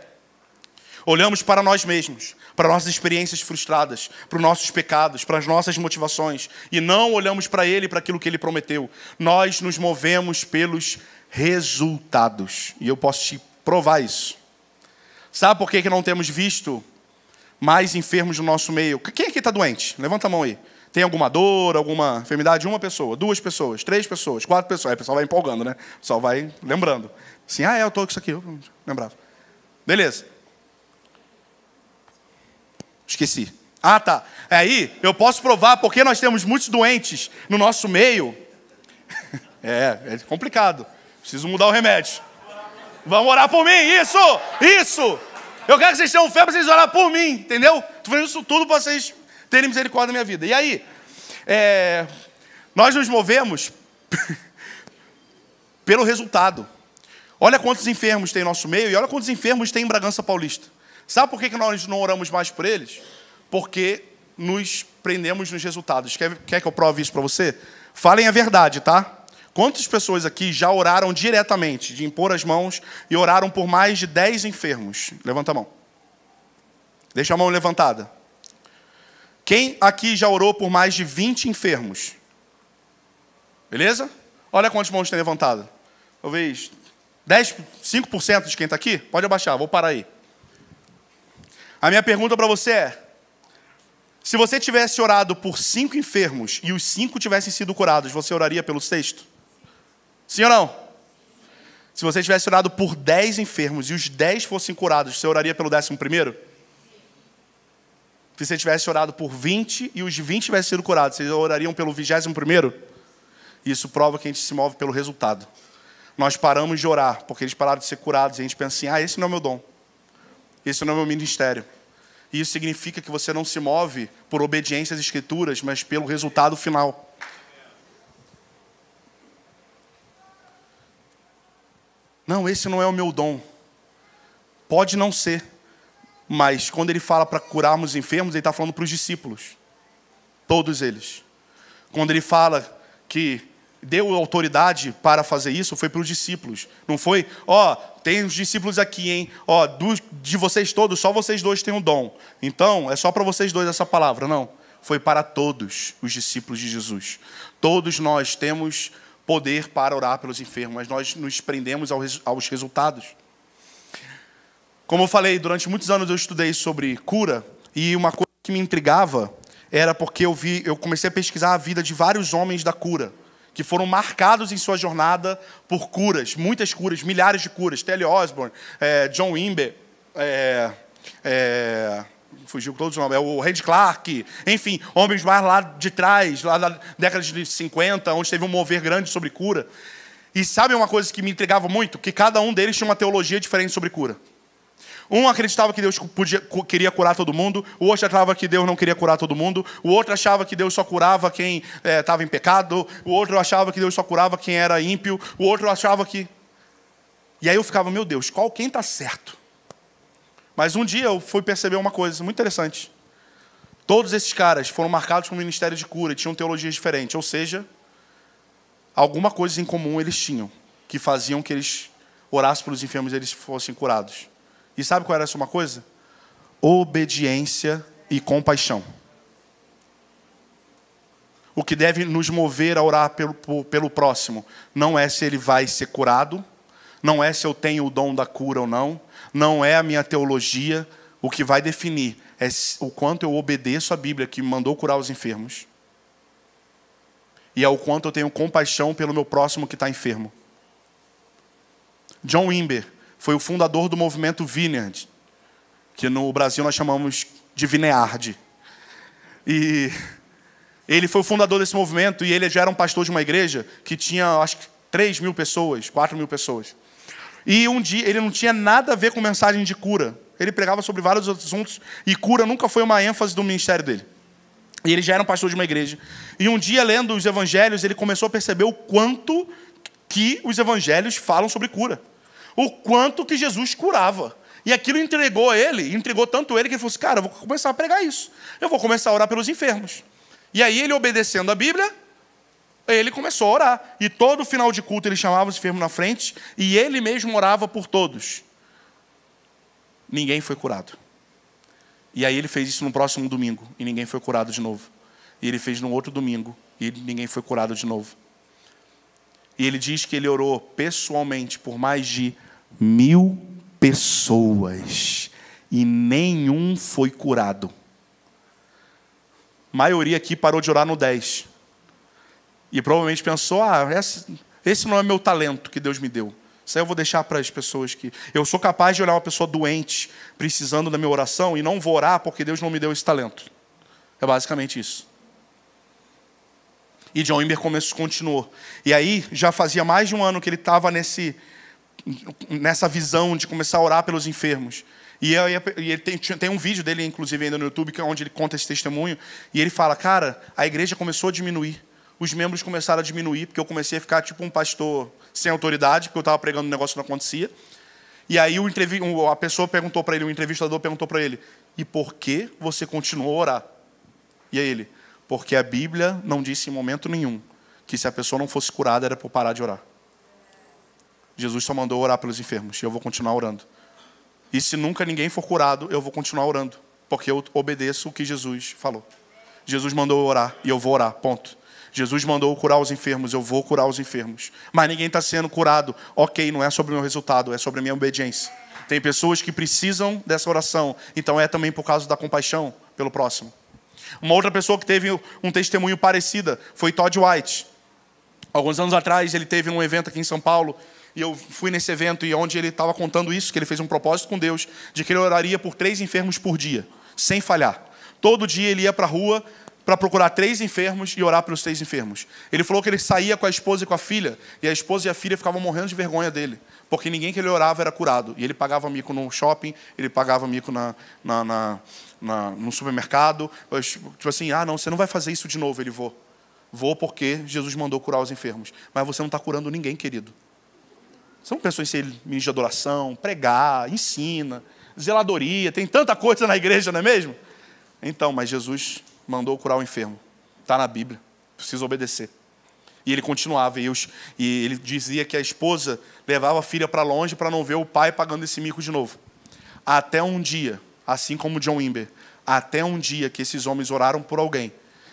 Olhamos para nós mesmos, para nossas experiências frustradas, para os nossos pecados, para as nossas motivações e não olhamos para Ele, para aquilo que Ele prometeu. Nós nos movemos pelos resultados e eu posso te provar isso. Sabe por que, que não temos visto mais enfermos no nosso meio? Quem aqui está doente? Levanta a mão aí tem alguma dor, alguma enfermidade, uma pessoa, duas pessoas, três pessoas, quatro pessoas. Aí o pessoal vai empolgando, né? O pessoal vai lembrando. Assim, ah, é, eu estou com isso aqui, eu lembrava. Beleza. Esqueci. Ah, tá. É aí eu posso provar porque nós temos muitos doentes no nosso meio. é, é complicado. Preciso mudar o remédio. Vamos orar por mim, isso! Isso! Eu quero que vocês tenham fé para vocês orar por mim, entendeu? Estou fazendo isso tudo para vocês Terem misericórdia da minha vida. E aí, é, nós nos movemos pelo resultado. Olha quantos enfermos tem em nosso meio e olha quantos enfermos tem em Bragança Paulista. Sabe por que nós não oramos mais por eles? Porque nos prendemos nos resultados. Quer, quer que eu prove isso para você? Falem a verdade, tá? Quantas pessoas aqui já oraram diretamente, de impor as mãos, e oraram por mais de 10 enfermos? Levanta a mão. Deixa a mão levantada. Quem aqui já orou por mais de 20 enfermos? Beleza? Olha quantas mãos tem levantado. Talvez 10, 5% de quem está aqui? Pode abaixar, vou parar aí. A minha pergunta para você é: se você tivesse orado por cinco enfermos e os cinco tivessem sido curados, você oraria pelo sexto? Sim ou não? Se você tivesse orado por dez enfermos e os dez fossem curados, você oraria pelo décimo primeiro? se você tivesse orado por 20 e os 20 tivessem sido curados, vocês orariam pelo 21? Isso prova que a gente se move pelo resultado. Nós paramos de orar, porque eles pararam de ser curados, e a gente pensa assim: ah, esse não é o meu dom, esse não é o meu ministério. E isso significa que você não se move por obediência às Escrituras, mas pelo resultado final. Não, esse não é o meu dom. Pode não ser, mas quando ele fala para curarmos enfermos, ele está falando para os discípulos, todos eles. Quando ele fala que deu autoridade para fazer isso, foi para os discípulos, não foi? Ó, oh, tem os discípulos aqui, hein? Ó, oh, de vocês todos, só vocês dois têm o um dom. Então, é só para vocês dois essa palavra, não? Foi para todos os discípulos de Jesus. Todos nós temos poder para orar pelos enfermos, mas nós nos prendemos aos resultados. Como eu falei, durante muitos anos eu estudei sobre cura e uma coisa que me intrigava era porque eu vi, eu comecei a pesquisar a vida de vários homens da cura que foram marcados em sua jornada por curas, muitas curas, milhares de curas. Telly Osborne, é, John Wimber, é, é, fugiu todos os nomes, é o Randy Clark, enfim, homens mais lá de trás, lá da década de 50, onde teve um mover grande sobre cura. E sabe uma coisa que me intrigava muito? Que cada um deles tinha uma teologia diferente sobre cura. Um acreditava que Deus podia, queria curar todo mundo, o outro achava que Deus não queria curar todo mundo, o outro achava que Deus só curava quem estava é, em pecado, o outro achava que Deus só curava quem era ímpio, o outro achava que. E aí eu ficava, meu Deus, qual quem está certo? Mas um dia eu fui perceber uma coisa muito interessante. Todos esses caras foram marcados com o ministério de cura e tinham teologias diferentes, ou seja, alguma coisa em comum eles tinham, que faziam que eles orassem pelos enfermos e eles fossem curados. E sabe qual era essa uma coisa? Obediência e compaixão. O que deve nos mover a orar pelo, pelo próximo não é se ele vai ser curado, não é se eu tenho o dom da cura ou não, não é a minha teologia. O que vai definir é o quanto eu obedeço à Bíblia que me mandou curar os enfermos e é o quanto eu tenho compaixão pelo meu próximo que está enfermo. John Wimber, foi o fundador do movimento Vineyard, que no Brasil nós chamamos de Vineyard. E ele foi o fundador desse movimento e ele já era um pastor de uma igreja que tinha, acho que, 3 mil pessoas, 4 mil pessoas. E um dia ele não tinha nada a ver com mensagem de cura. Ele pregava sobre vários outros assuntos e cura nunca foi uma ênfase do ministério dele. E ele já era um pastor de uma igreja. E um dia, lendo os evangelhos, ele começou a perceber o quanto que os evangelhos falam sobre cura o quanto que Jesus curava. E aquilo entregou ele, entregou tanto ele que ele falou assim: cara, eu vou começar a pregar isso. Eu vou começar a orar pelos enfermos. E aí ele obedecendo a Bíblia, ele começou a orar. E todo final de culto ele chamava os enfermos na frente e ele mesmo orava por todos. Ninguém foi curado. E aí ele fez isso no próximo domingo e ninguém foi curado de novo. E ele fez no outro domingo e ninguém foi curado de novo. E ele diz que ele orou pessoalmente por mais de mil pessoas e nenhum foi curado. A maioria aqui parou de orar no 10. E provavelmente pensou: ah, esse não é meu talento que Deus me deu. Isso aí eu vou deixar para as pessoas que. Eu sou capaz de olhar uma pessoa doente, precisando da minha oração, e não vou orar porque Deus não me deu esse talento. É basicamente isso. E John Wimber começou, continuou. E aí, já fazia mais de um ano que ele estava nessa visão de começar a orar pelos enfermos. E, eu, e ele tem, tem, um vídeo dele, inclusive, ainda no YouTube, é onde ele conta esse testemunho. E ele fala: Cara, a igreja começou a diminuir. Os membros começaram a diminuir, porque eu comecei a ficar tipo um pastor sem autoridade, porque eu estava pregando um negócio que não acontecia. E aí o entrevi a pessoa perguntou para ele, o entrevistador perguntou para ele: E por que você continuou a orar? E aí ele: porque a Bíblia não disse em momento nenhum que se a pessoa não fosse curada era para parar de orar. Jesus só mandou orar pelos enfermos e eu vou continuar orando. E se nunca ninguém for curado, eu vou continuar orando, porque eu obedeço o que Jesus falou. Jesus mandou orar e eu vou orar, ponto. Jesus mandou curar os enfermos, eu vou curar os enfermos. Mas ninguém está sendo curado. Ok, não é sobre o meu resultado, é sobre a minha obediência. Tem pessoas que precisam dessa oração, então é também por causa da compaixão pelo próximo. Uma outra pessoa que teve um testemunho parecida foi Todd White. Alguns anos atrás, ele teve um evento aqui em São Paulo, e eu fui nesse evento, e onde ele estava contando isso, que ele fez um propósito com Deus, de que ele oraria por três enfermos por dia, sem falhar. Todo dia ele ia para a rua para procurar três enfermos e orar pelos três enfermos. Ele falou que ele saía com a esposa e com a filha, e a esposa e a filha ficavam morrendo de vergonha dele, porque ninguém que ele orava era curado. E ele pagava mico no shopping, ele pagava mico na, na, na na, no supermercado, tipo, tipo assim, ah, não, você não vai fazer isso de novo. Ele, vou. Vou porque Jesus mandou curar os enfermos. Mas você não está curando ninguém, querido. Você não pensou em ser ministro de adoração, pregar, ensina, zeladoria, tem tanta coisa na igreja, não é mesmo? Então, mas Jesus mandou curar o enfermo. Está na Bíblia. Precisa obedecer. E ele continuava, e, os, e, ele dizia que a esposa levava a filha para longe para não ver o pai pagando esse mico de novo. Até um dia, assim como John Wimber, até um dia que esses homens oraram por alguém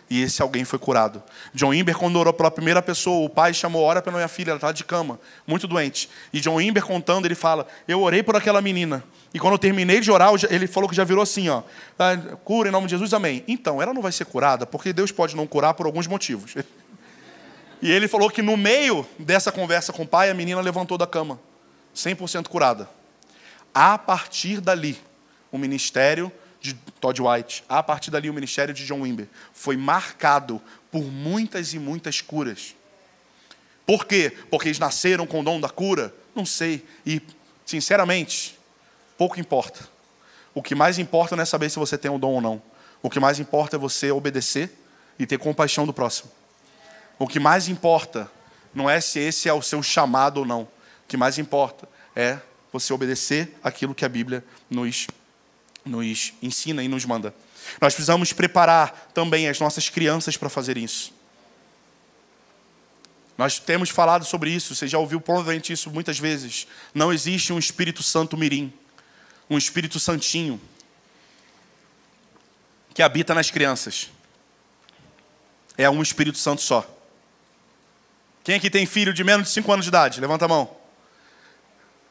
e esse alguém foi curado. John Imber, quando orou pela primeira pessoa, o pai chamou, ora pela minha filha, ela está de cama, muito doente. E John Imber contando, ele fala, eu orei por aquela menina. E quando eu terminei de orar, ele falou que já virou assim, ó, ah, cura em nome de Jesus, amém. Então, ela não vai ser curada, porque Deus pode não curar por alguns motivos. E ele falou que no meio dessa conversa com o pai, a menina levantou da cama, 100% curada. A partir dali, o ministério de Todd White, a partir dali o ministério de John Wimber, foi marcado por muitas e muitas curas. Por quê? Porque eles nasceram com o dom da cura? Não sei. E, sinceramente, pouco importa. O que mais importa não é saber se você tem o dom ou não. O que mais importa é você obedecer e ter compaixão do próximo. O que mais importa não é se esse é o seu chamado ou não. O que mais importa é você obedecer aquilo que a Bíblia nos nos ensina e nos manda. Nós precisamos preparar também as nossas crianças para fazer isso. Nós temos falado sobre isso, você já ouviu provavelmente isso muitas vezes. Não existe um Espírito Santo mirim, um Espírito Santinho que habita nas crianças. É um Espírito Santo só. Quem aqui tem filho de menos de 5 anos de idade? Levanta a mão.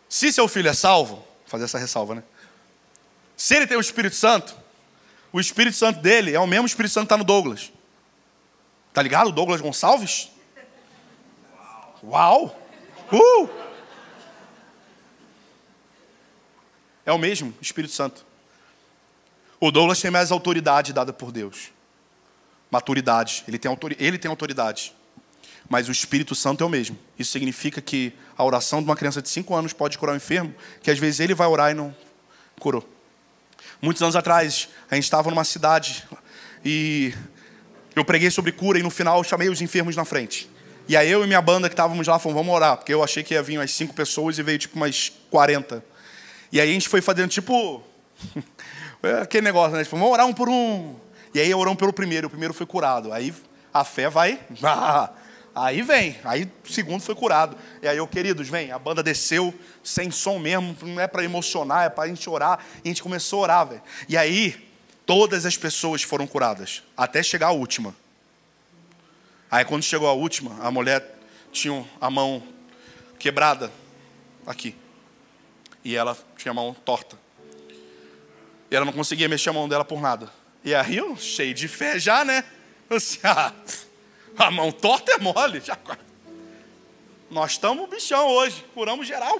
Se seu filho é salvo, fazer essa ressalva, né? Se ele tem o Espírito Santo, o Espírito Santo dele é o mesmo Espírito Santo que está no Douglas. Tá ligado? O Douglas Gonçalves? Uau! Uh! É o mesmo Espírito Santo. O Douglas tem mais autoridade dada por Deus. Maturidade. Ele tem, ele tem autoridade. Mas o Espírito Santo é o mesmo. Isso significa que a oração de uma criança de 5 anos pode curar o um enfermo, que às vezes ele vai orar e não curou. Muitos anos atrás, a gente estava numa cidade e eu preguei sobre cura e no final chamei os enfermos na frente. E aí eu e minha banda que estávamos lá fomos, vamos orar, porque eu achei que ia vir umas cinco pessoas e veio tipo umas 40. E aí a gente foi fazendo tipo. É aquele negócio, né? Tipo, vamos orar um por um. E aí oramos pelo primeiro, o primeiro foi curado. Aí a fé vai. Aí vem, aí segundo foi curado. E aí eu, queridos, vem, a banda desceu, sem som mesmo, não é para emocionar, é para a gente orar. E a gente começou a orar, velho. E aí, todas as pessoas foram curadas, até chegar a última. Aí quando chegou a última, a mulher tinha a mão quebrada, aqui. E ela tinha a mão torta. E ela não conseguia mexer a mão dela por nada. E aí eu, cheio de fé já, né? Eu assim, ah, A mão torta é mole. Já... Nós estamos bichão hoje, curamos geral.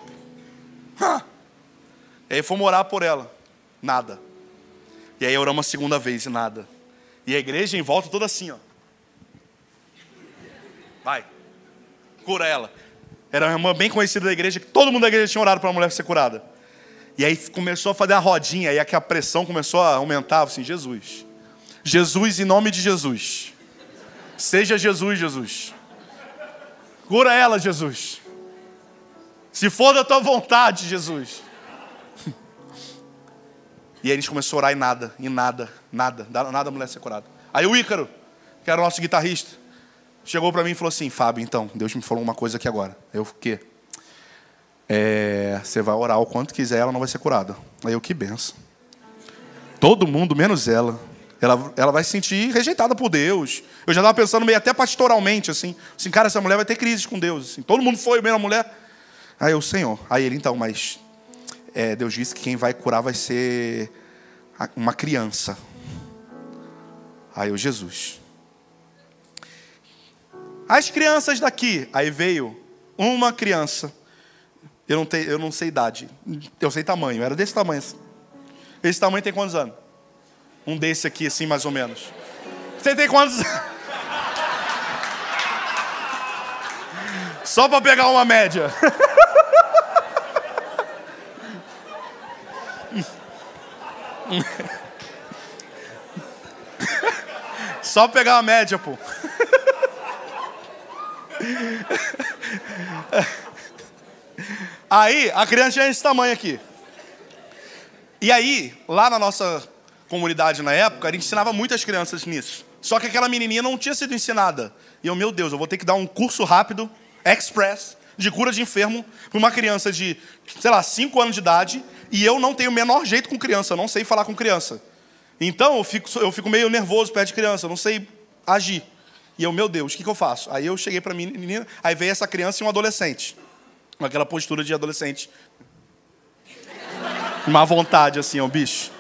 E aí fomos orar por ela. Nada. E aí oramos a segunda vez, nada. E a igreja em volta toda assim, ó. Vai. Cura ela. Era uma irmã bem conhecida da igreja, que todo mundo da igreja tinha orado para a mulher ser curada. E aí começou a fazer a rodinha, e aqui é a pressão começou a aumentar, assim, Jesus. Jesus em nome de Jesus. Seja Jesus, Jesus. Cura ela, Jesus. Se for da tua vontade, Jesus. E aí a gente começou a orar e nada, e nada, nada, nada a mulher ser curada. Aí o Ícaro, que era o nosso guitarrista, chegou para mim e falou assim: Fábio, então, Deus me falou uma coisa aqui agora. Eu, o quê? É, você vai orar o quanto quiser, ela não vai ser curada. Aí eu, que benção. Todo mundo, menos ela. Ela, ela vai se sentir rejeitada por Deus. Eu já estava pensando meio até pastoralmente, assim. Assim, cara, essa mulher vai ter crise com Deus. Assim, todo mundo foi, mesmo a mulher. Aí o Senhor. Aí ele, então, mas é, Deus disse que quem vai curar vai ser uma criança. Aí o Jesus. As crianças daqui. Aí veio uma criança. Eu não, tenho eu não sei idade. Eu sei tamanho. Era desse tamanho. Assim. Esse tamanho tem quantos anos? Um desse aqui, assim, mais ou menos. Você tem quantos? Só para pegar uma média. Só pegar uma média, pô. Aí, a criança é esse tamanho aqui. E aí, lá na nossa comunidade na época, a gente ensinava muitas crianças nisso. Só que aquela menininha não tinha sido ensinada. E eu, meu Deus, eu vou ter que dar um curso rápido, express, de cura de enfermo, para uma criança de, sei lá, 5 anos de idade, e eu não tenho o menor jeito com criança, eu não sei falar com criança. Então eu fico, eu fico meio nervoso perto de criança, eu não sei agir. E eu, meu Deus, o que, que eu faço? Aí eu cheguei para a menina, aí veio essa criança e um adolescente. aquela postura de adolescente. Má vontade, assim, ó, bicho.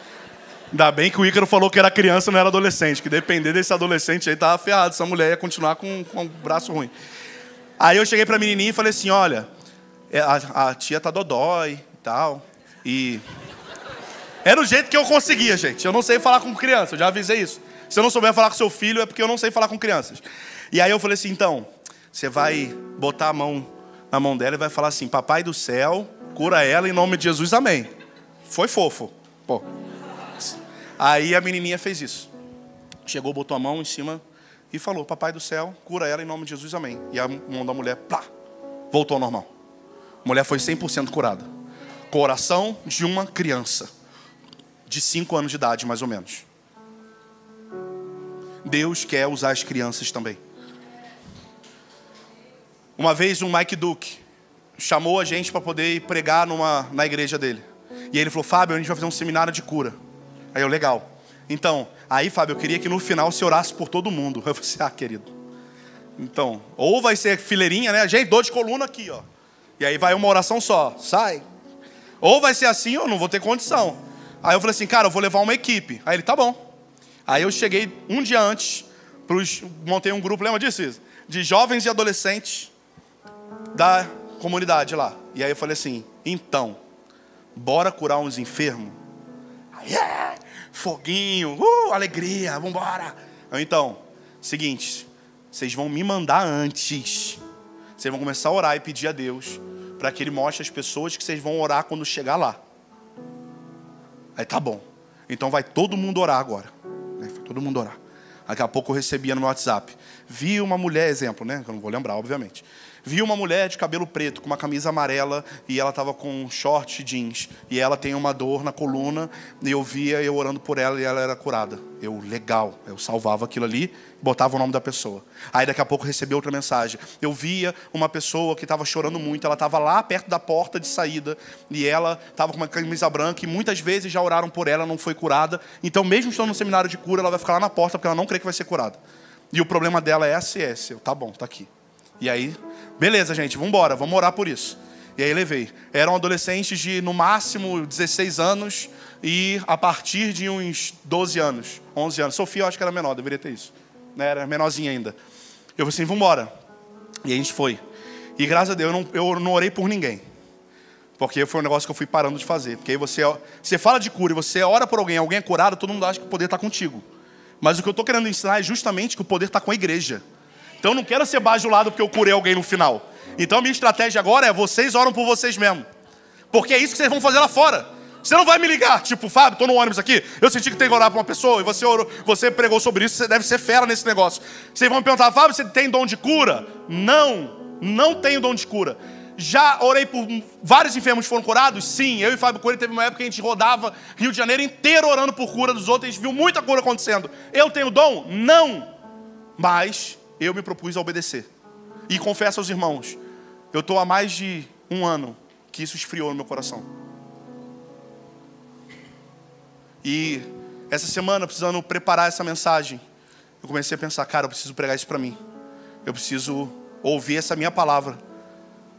Ainda bem que o Ícaro falou que era criança, não era adolescente. Que depender desse adolescente aí, tava ferrado. Essa mulher ia continuar com, com o braço ruim. Aí eu cheguei pra menininha e falei assim, olha... É, a, a tia tá dodói e tal. E... Era o jeito que eu conseguia, gente. Eu não sei falar com criança, eu já avisei isso. Se eu não souber falar com seu filho, é porque eu não sei falar com crianças. E aí eu falei assim, então... Você vai botar a mão na mão dela e vai falar assim: Papai do céu, cura ela em nome de Jesus, amém. Foi fofo. Pô, Aí a menininha fez isso. Chegou, botou a mão em cima e falou: Papai do céu, cura ela em nome de Jesus, amém. E a mão da mulher, plá, voltou ao normal. A mulher foi 100% curada. Coração de uma criança, de 5 anos de idade, mais ou menos. Deus quer usar as crianças também. Uma vez um Mike Duke chamou a gente para poder pregar numa, na igreja dele. E ele falou: Fábio, a gente vai fazer um seminário de cura. Aí eu, legal. Então, aí, Fábio, eu queria que no final você orasse por todo mundo. Eu falei assim, ah, querido. Então, ou vai ser fileirinha, né? Gente, dor de coluna aqui, ó. E aí vai uma oração só, sai. Ou vai ser assim, ou não vou ter condição. Aí eu falei assim, cara, eu vou levar uma equipe. Aí ele, tá bom. Aí eu cheguei um dia antes, pros, montei um grupo, lembra disso? De jovens e adolescentes da comunidade lá. E aí eu falei assim, então, bora curar uns enfermos? yeah, é. foguinho, uh, alegria, vambora. Então, então, seguinte, vocês vão me mandar antes. Vocês vão começar a orar e pedir a Deus para que Ele mostre as pessoas que vocês vão orar quando chegar lá. Aí tá bom. Então vai todo mundo orar agora. Né? Vai todo mundo orar. Daqui a pouco eu recebia no meu WhatsApp. Vi uma mulher, exemplo, né? Que eu não vou lembrar, obviamente. Vi uma mulher de cabelo preto, com uma camisa amarela, e ela estava com um short jeans. E ela tem uma dor na coluna, e eu via eu orando por ela e ela era curada. Eu, legal. Eu salvava aquilo ali, botava o nome da pessoa. Aí daqui a pouco recebi outra mensagem. Eu via uma pessoa que estava chorando muito, ela estava lá perto da porta de saída, e ela estava com uma camisa branca, e muitas vezes já oraram por ela, não foi curada. Então, mesmo estando no seminário de cura, ela vai ficar lá na porta, porque ela não crê que vai ser curada. E o problema dela é esse, esse. Eu, tá bom, tá aqui. E aí, beleza, gente, vamos embora, vamos orar por isso. E aí levei. Eram adolescentes de no máximo 16 anos e a partir de uns 12 anos, 11 anos. Sofia eu acho que era menor, deveria ter isso. Né? Era menorzinha ainda. Eu falei assim, vamos embora. E a gente foi. E graças a Deus eu não, eu não orei por ninguém. Porque foi um negócio que eu fui parando de fazer. Porque aí você, você fala de cura e você ora por alguém, alguém é curado, todo mundo acha que o poder está contigo. Mas o que eu estou querendo ensinar é justamente que o poder está com a igreja. Então não quero ser bajulado porque eu curei alguém no final. Então a minha estratégia agora é vocês oram por vocês mesmo. Porque é isso que vocês vão fazer lá fora. Você não vai me ligar, tipo, Fábio, tô no ônibus aqui, eu senti que tem que orar por uma pessoa, e você orou, você pregou sobre isso, você deve ser fera nesse negócio. Vocês vão me perguntar, Fábio, você tem dom de cura? Não, não tenho dom de cura. Já orei por vários enfermos que foram curados? Sim, eu e Fábio Coelho teve uma época que a gente rodava Rio de Janeiro inteiro orando por cura dos outros, a gente viu muita cura acontecendo. Eu tenho dom? Não. Mas eu me propus a obedecer. E confesso aos irmãos, eu estou há mais de um ano que isso esfriou no meu coração. E essa semana, precisando preparar essa mensagem, eu comecei a pensar, cara, eu preciso pregar isso para mim. Eu preciso ouvir essa minha palavra,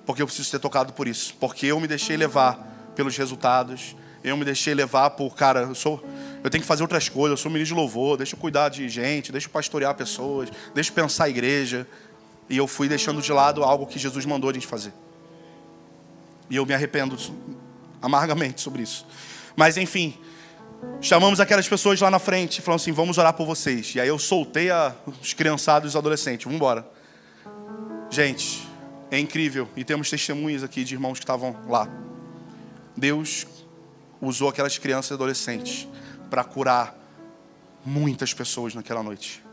porque eu preciso ser tocado por isso, porque eu me deixei levar pelos resultados, eu me deixei levar por, cara, eu sou eu tenho que fazer outras coisas, eu sou ministro de louvor, deixa eu cuidar de gente, deixa eu pastorear pessoas, deixa eu pensar a igreja. E eu fui deixando de lado algo que Jesus mandou a gente fazer. E eu me arrependo amargamente sobre isso. Mas enfim, chamamos aquelas pessoas lá na frente e falamos assim: vamos orar por vocês. E aí eu soltei a, os criançados e os adolescentes, vamos embora. Gente, é incrível. E temos testemunhas aqui de irmãos que estavam lá. Deus usou aquelas crianças e adolescentes para curar muitas pessoas naquela noite.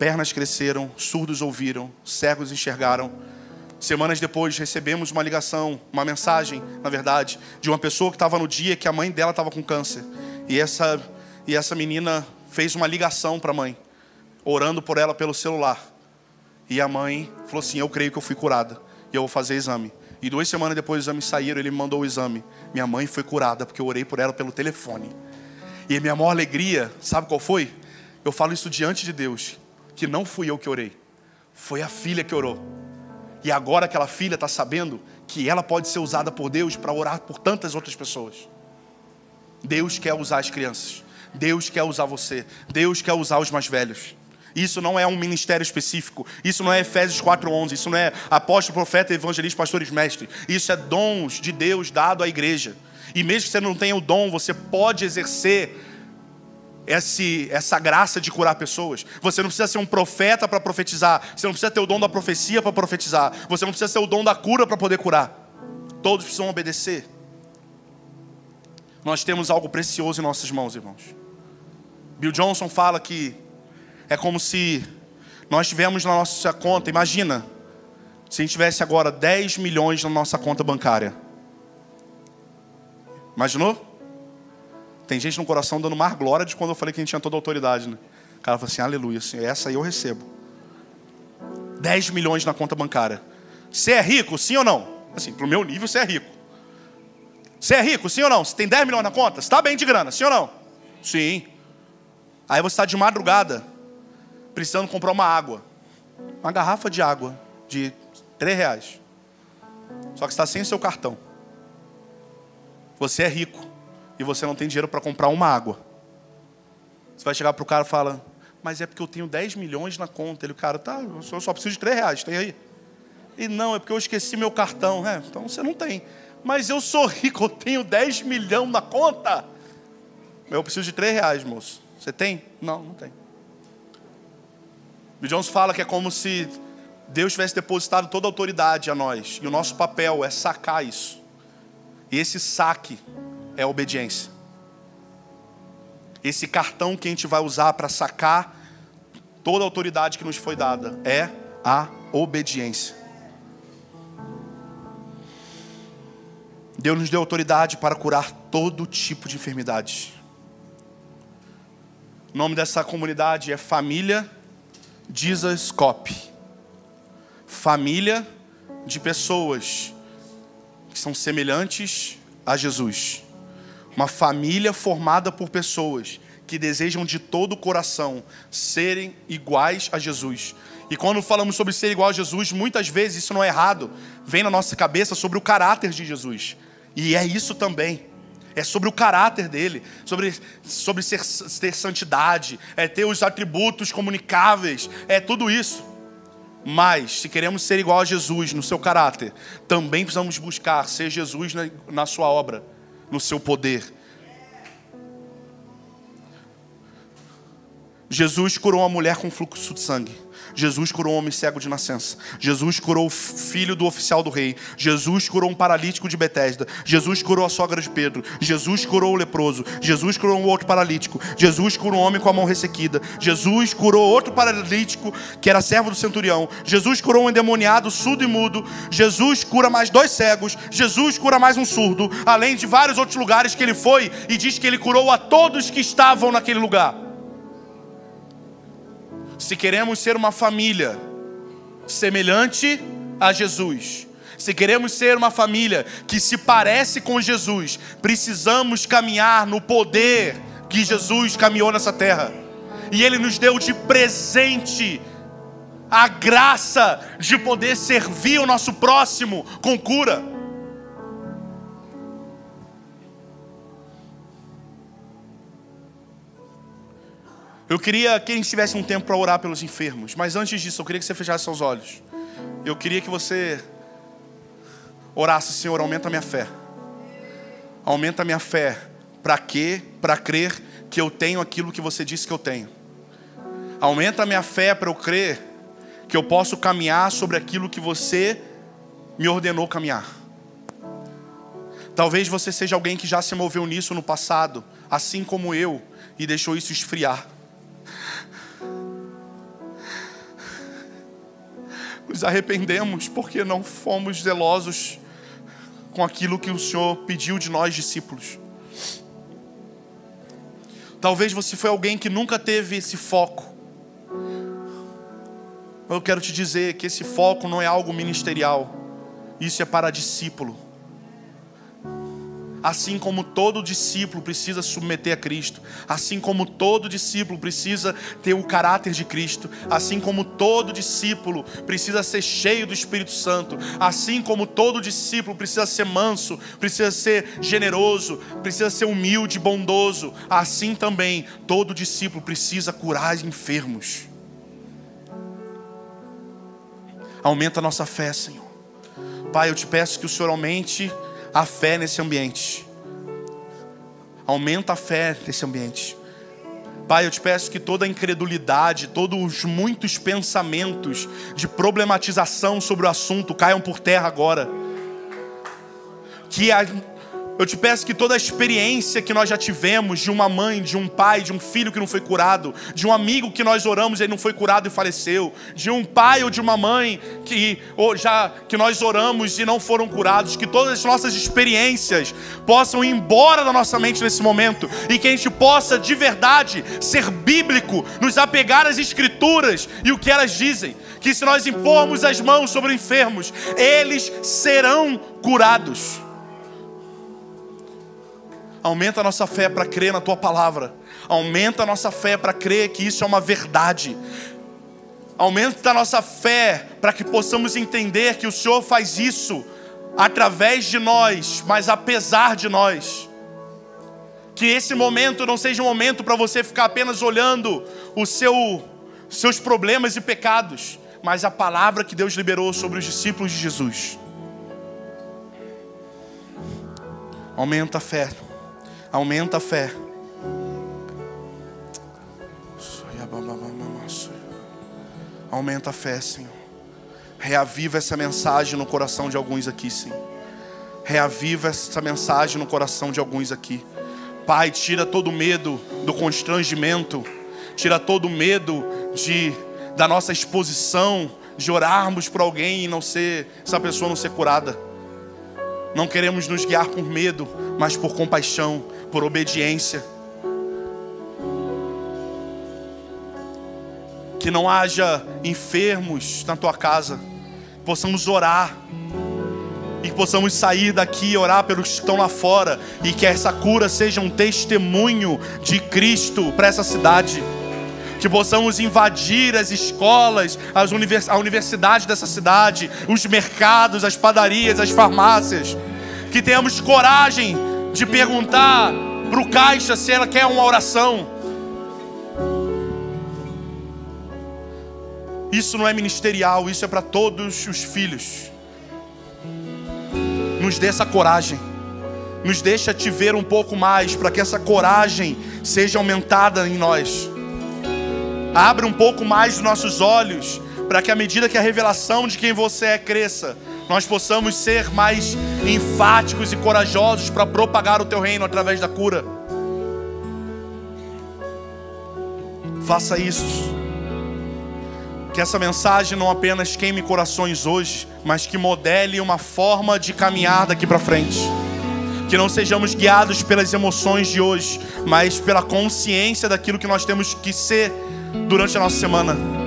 Pernas cresceram, surdos ouviram, cegos enxergaram. Semanas depois recebemos uma ligação, uma mensagem, na verdade, de uma pessoa que estava no dia que a mãe dela estava com câncer. E essa, e essa menina fez uma ligação para a mãe, orando por ela pelo celular. E a mãe falou assim: Eu creio que eu fui curada e eu vou fazer exame. E duas semanas depois o exame saíram, ele me mandou o exame. Minha mãe foi curada porque eu orei por ela pelo telefone. E a minha maior alegria, sabe qual foi? Eu falo isso diante de Deus, que não fui eu que orei, foi a filha que orou. E agora aquela filha está sabendo que ela pode ser usada por Deus para orar por tantas outras pessoas. Deus quer usar as crianças, Deus quer usar você, Deus quer usar os mais velhos. Isso não é um ministério específico. Isso não é Efésios 4:11. Isso não é apóstolo, profeta, evangelista, pastores, mestre. Isso é dons de Deus dado à igreja. E mesmo que você não tenha o dom, você pode exercer esse, essa graça de curar pessoas. Você não precisa ser um profeta para profetizar. Você não precisa ter o dom da profecia para profetizar. Você não precisa ser o dom da cura para poder curar. Todos precisam obedecer. Nós temos algo precioso em nossas mãos, irmãos. Bill Johnson fala que é como se nós tivéssemos na nossa conta, imagina, se a gente tivesse agora 10 milhões na nossa conta bancária. Imaginou? Tem gente no coração dando mais glória de quando eu falei que a gente tinha toda a autoridade, né? O cara falou assim, aleluia, assim, essa aí eu recebo. 10 milhões na conta bancária. Você é rico, sim ou não? Assim, pro meu nível, você é rico. Você é rico, sim ou não? Você tem 10 milhões na conta? Você está bem de grana, sim ou não? Sim. Aí você está de madrugada, precisando comprar uma água. Uma garrafa de água de 3 reais. Só que está sem o seu cartão. Você é rico e você não tem dinheiro para comprar uma água. Você vai chegar para o cara e fala, mas é porque eu tenho 10 milhões na conta. Ele, cara, tá, eu só, eu só preciso de 3 reais, tem aí? E não, é porque eu esqueci meu cartão. É, então você não tem. Mas eu sou rico, eu tenho 10 milhões na conta. Eu preciso de 3 reais, moço. Você tem? Não, não tem. Bill Jones fala que é como se Deus tivesse depositado toda a autoridade a nós. E o nosso papel é sacar isso. Esse saque é obediência. Esse cartão que a gente vai usar para sacar toda a autoridade que nos foi dada é a obediência. Deus nos deu autoridade para curar todo tipo de enfermidade. O nome dessa comunidade é Família Jesus Cop. Família de pessoas que são semelhantes a Jesus. Uma família formada por pessoas que desejam de todo o coração serem iguais a Jesus. E quando falamos sobre ser igual a Jesus, muitas vezes isso não é errado, vem na nossa cabeça sobre o caráter de Jesus. E é isso também. É sobre o caráter dele, sobre, sobre ser, ter santidade, é ter os atributos comunicáveis, é tudo isso. Mas, se queremos ser igual a Jesus no seu caráter, também precisamos buscar ser Jesus na, na sua obra, no seu poder. Jesus curou uma mulher com fluxo de sangue. Jesus curou um homem cego de nascença. Jesus curou o filho do oficial do rei. Jesus curou um paralítico de Betesda. Jesus curou a sogra de Pedro. Jesus curou o leproso. Jesus curou um outro paralítico. Jesus curou um homem com a mão ressequida. Jesus curou outro paralítico que era servo do centurião. Jesus curou um endemoniado surdo e mudo. Jesus cura mais dois cegos. Jesus cura mais um surdo. Além de vários outros lugares que ele foi e diz que ele curou a todos que estavam naquele lugar se queremos ser uma família semelhante a Jesus, se queremos ser uma família que se parece com Jesus, precisamos caminhar no poder que Jesus caminhou nessa terra. E Ele nos deu de presente a graça de poder servir o nosso próximo com cura. Eu queria que a gente tivesse um tempo para orar pelos enfermos, mas antes disso, eu queria que você fechasse seus olhos. Eu queria que você orasse, Senhor, aumenta a minha fé. Aumenta a minha fé. Para quê? Para crer que eu tenho aquilo que você disse que eu tenho. Aumenta a minha fé para eu crer que eu posso caminhar sobre aquilo que você me ordenou caminhar. Talvez você seja alguém que já se moveu nisso no passado, assim como eu, e deixou isso esfriar. nos arrependemos porque não fomos zelosos com aquilo que o Senhor pediu de nós, discípulos. Talvez você foi alguém que nunca teve esse foco. Eu quero te dizer que esse foco não é algo ministerial. Isso é para discípulo. Assim como todo discípulo precisa submeter a Cristo, assim como todo discípulo precisa ter o caráter de Cristo, assim como todo discípulo precisa ser cheio do Espírito Santo, assim como todo discípulo precisa ser manso, precisa ser generoso, precisa ser humilde, bondoso, assim também todo discípulo precisa curar enfermos. Aumenta a nossa fé, Senhor. Pai, eu te peço que o Senhor aumente a fé nesse ambiente. Aumenta a fé nesse ambiente. Pai, eu te peço que toda a incredulidade, todos os muitos pensamentos de problematização sobre o assunto caiam por terra agora. Que a eu te peço que toda a experiência que nós já tivemos de uma mãe, de um pai, de um filho que não foi curado, de um amigo que nós oramos e ele não foi curado e faleceu, de um pai ou de uma mãe que ou já que nós oramos e não foram curados, que todas as nossas experiências possam ir embora da nossa mente nesse momento e que a gente possa de verdade ser bíblico, nos apegar às escrituras e o que elas dizem, que se nós impormos as mãos sobre enfermos, eles serão curados. Aumenta a nossa fé para crer na tua palavra. Aumenta a nossa fé para crer que isso é uma verdade. Aumenta a nossa fé para que possamos entender que o Senhor faz isso através de nós, mas apesar de nós. Que esse momento não seja um momento para você ficar apenas olhando os seu, seus problemas e pecados, mas a palavra que Deus liberou sobre os discípulos de Jesus. Aumenta a fé. Aumenta a fé. Aumenta a fé, Senhor. Reaviva essa mensagem no coração de alguns aqui, Senhor. Reaviva essa mensagem no coração de alguns aqui. Pai, tira todo o medo do constrangimento, tira todo o medo de da nossa exposição de orarmos por alguém e não ser essa pessoa não ser curada. Não queremos nos guiar por medo, mas por compaixão por obediência. Que não haja enfermos na tua casa, que possamos orar e que possamos sair daqui e orar pelos que estão lá fora e que essa cura seja um testemunho de Cristo para essa cidade. Que possamos invadir as escolas, as univers a universidade dessa cidade, os mercados, as padarias, as farmácias. Que tenhamos coragem de perguntar para o caixa se ela quer uma oração. Isso não é ministerial, isso é para todos os filhos. Nos dê essa coragem, nos deixa te ver um pouco mais, para que essa coragem seja aumentada em nós. Abre um pouco mais os nossos olhos, para que à medida que a revelação de quem você é cresça, nós possamos ser mais enfáticos e corajosos para propagar o teu reino através da cura. Faça isso. Que essa mensagem não apenas queime corações hoje, mas que modele uma forma de caminhar daqui para frente. Que não sejamos guiados pelas emoções de hoje, mas pela consciência daquilo que nós temos que ser durante a nossa semana.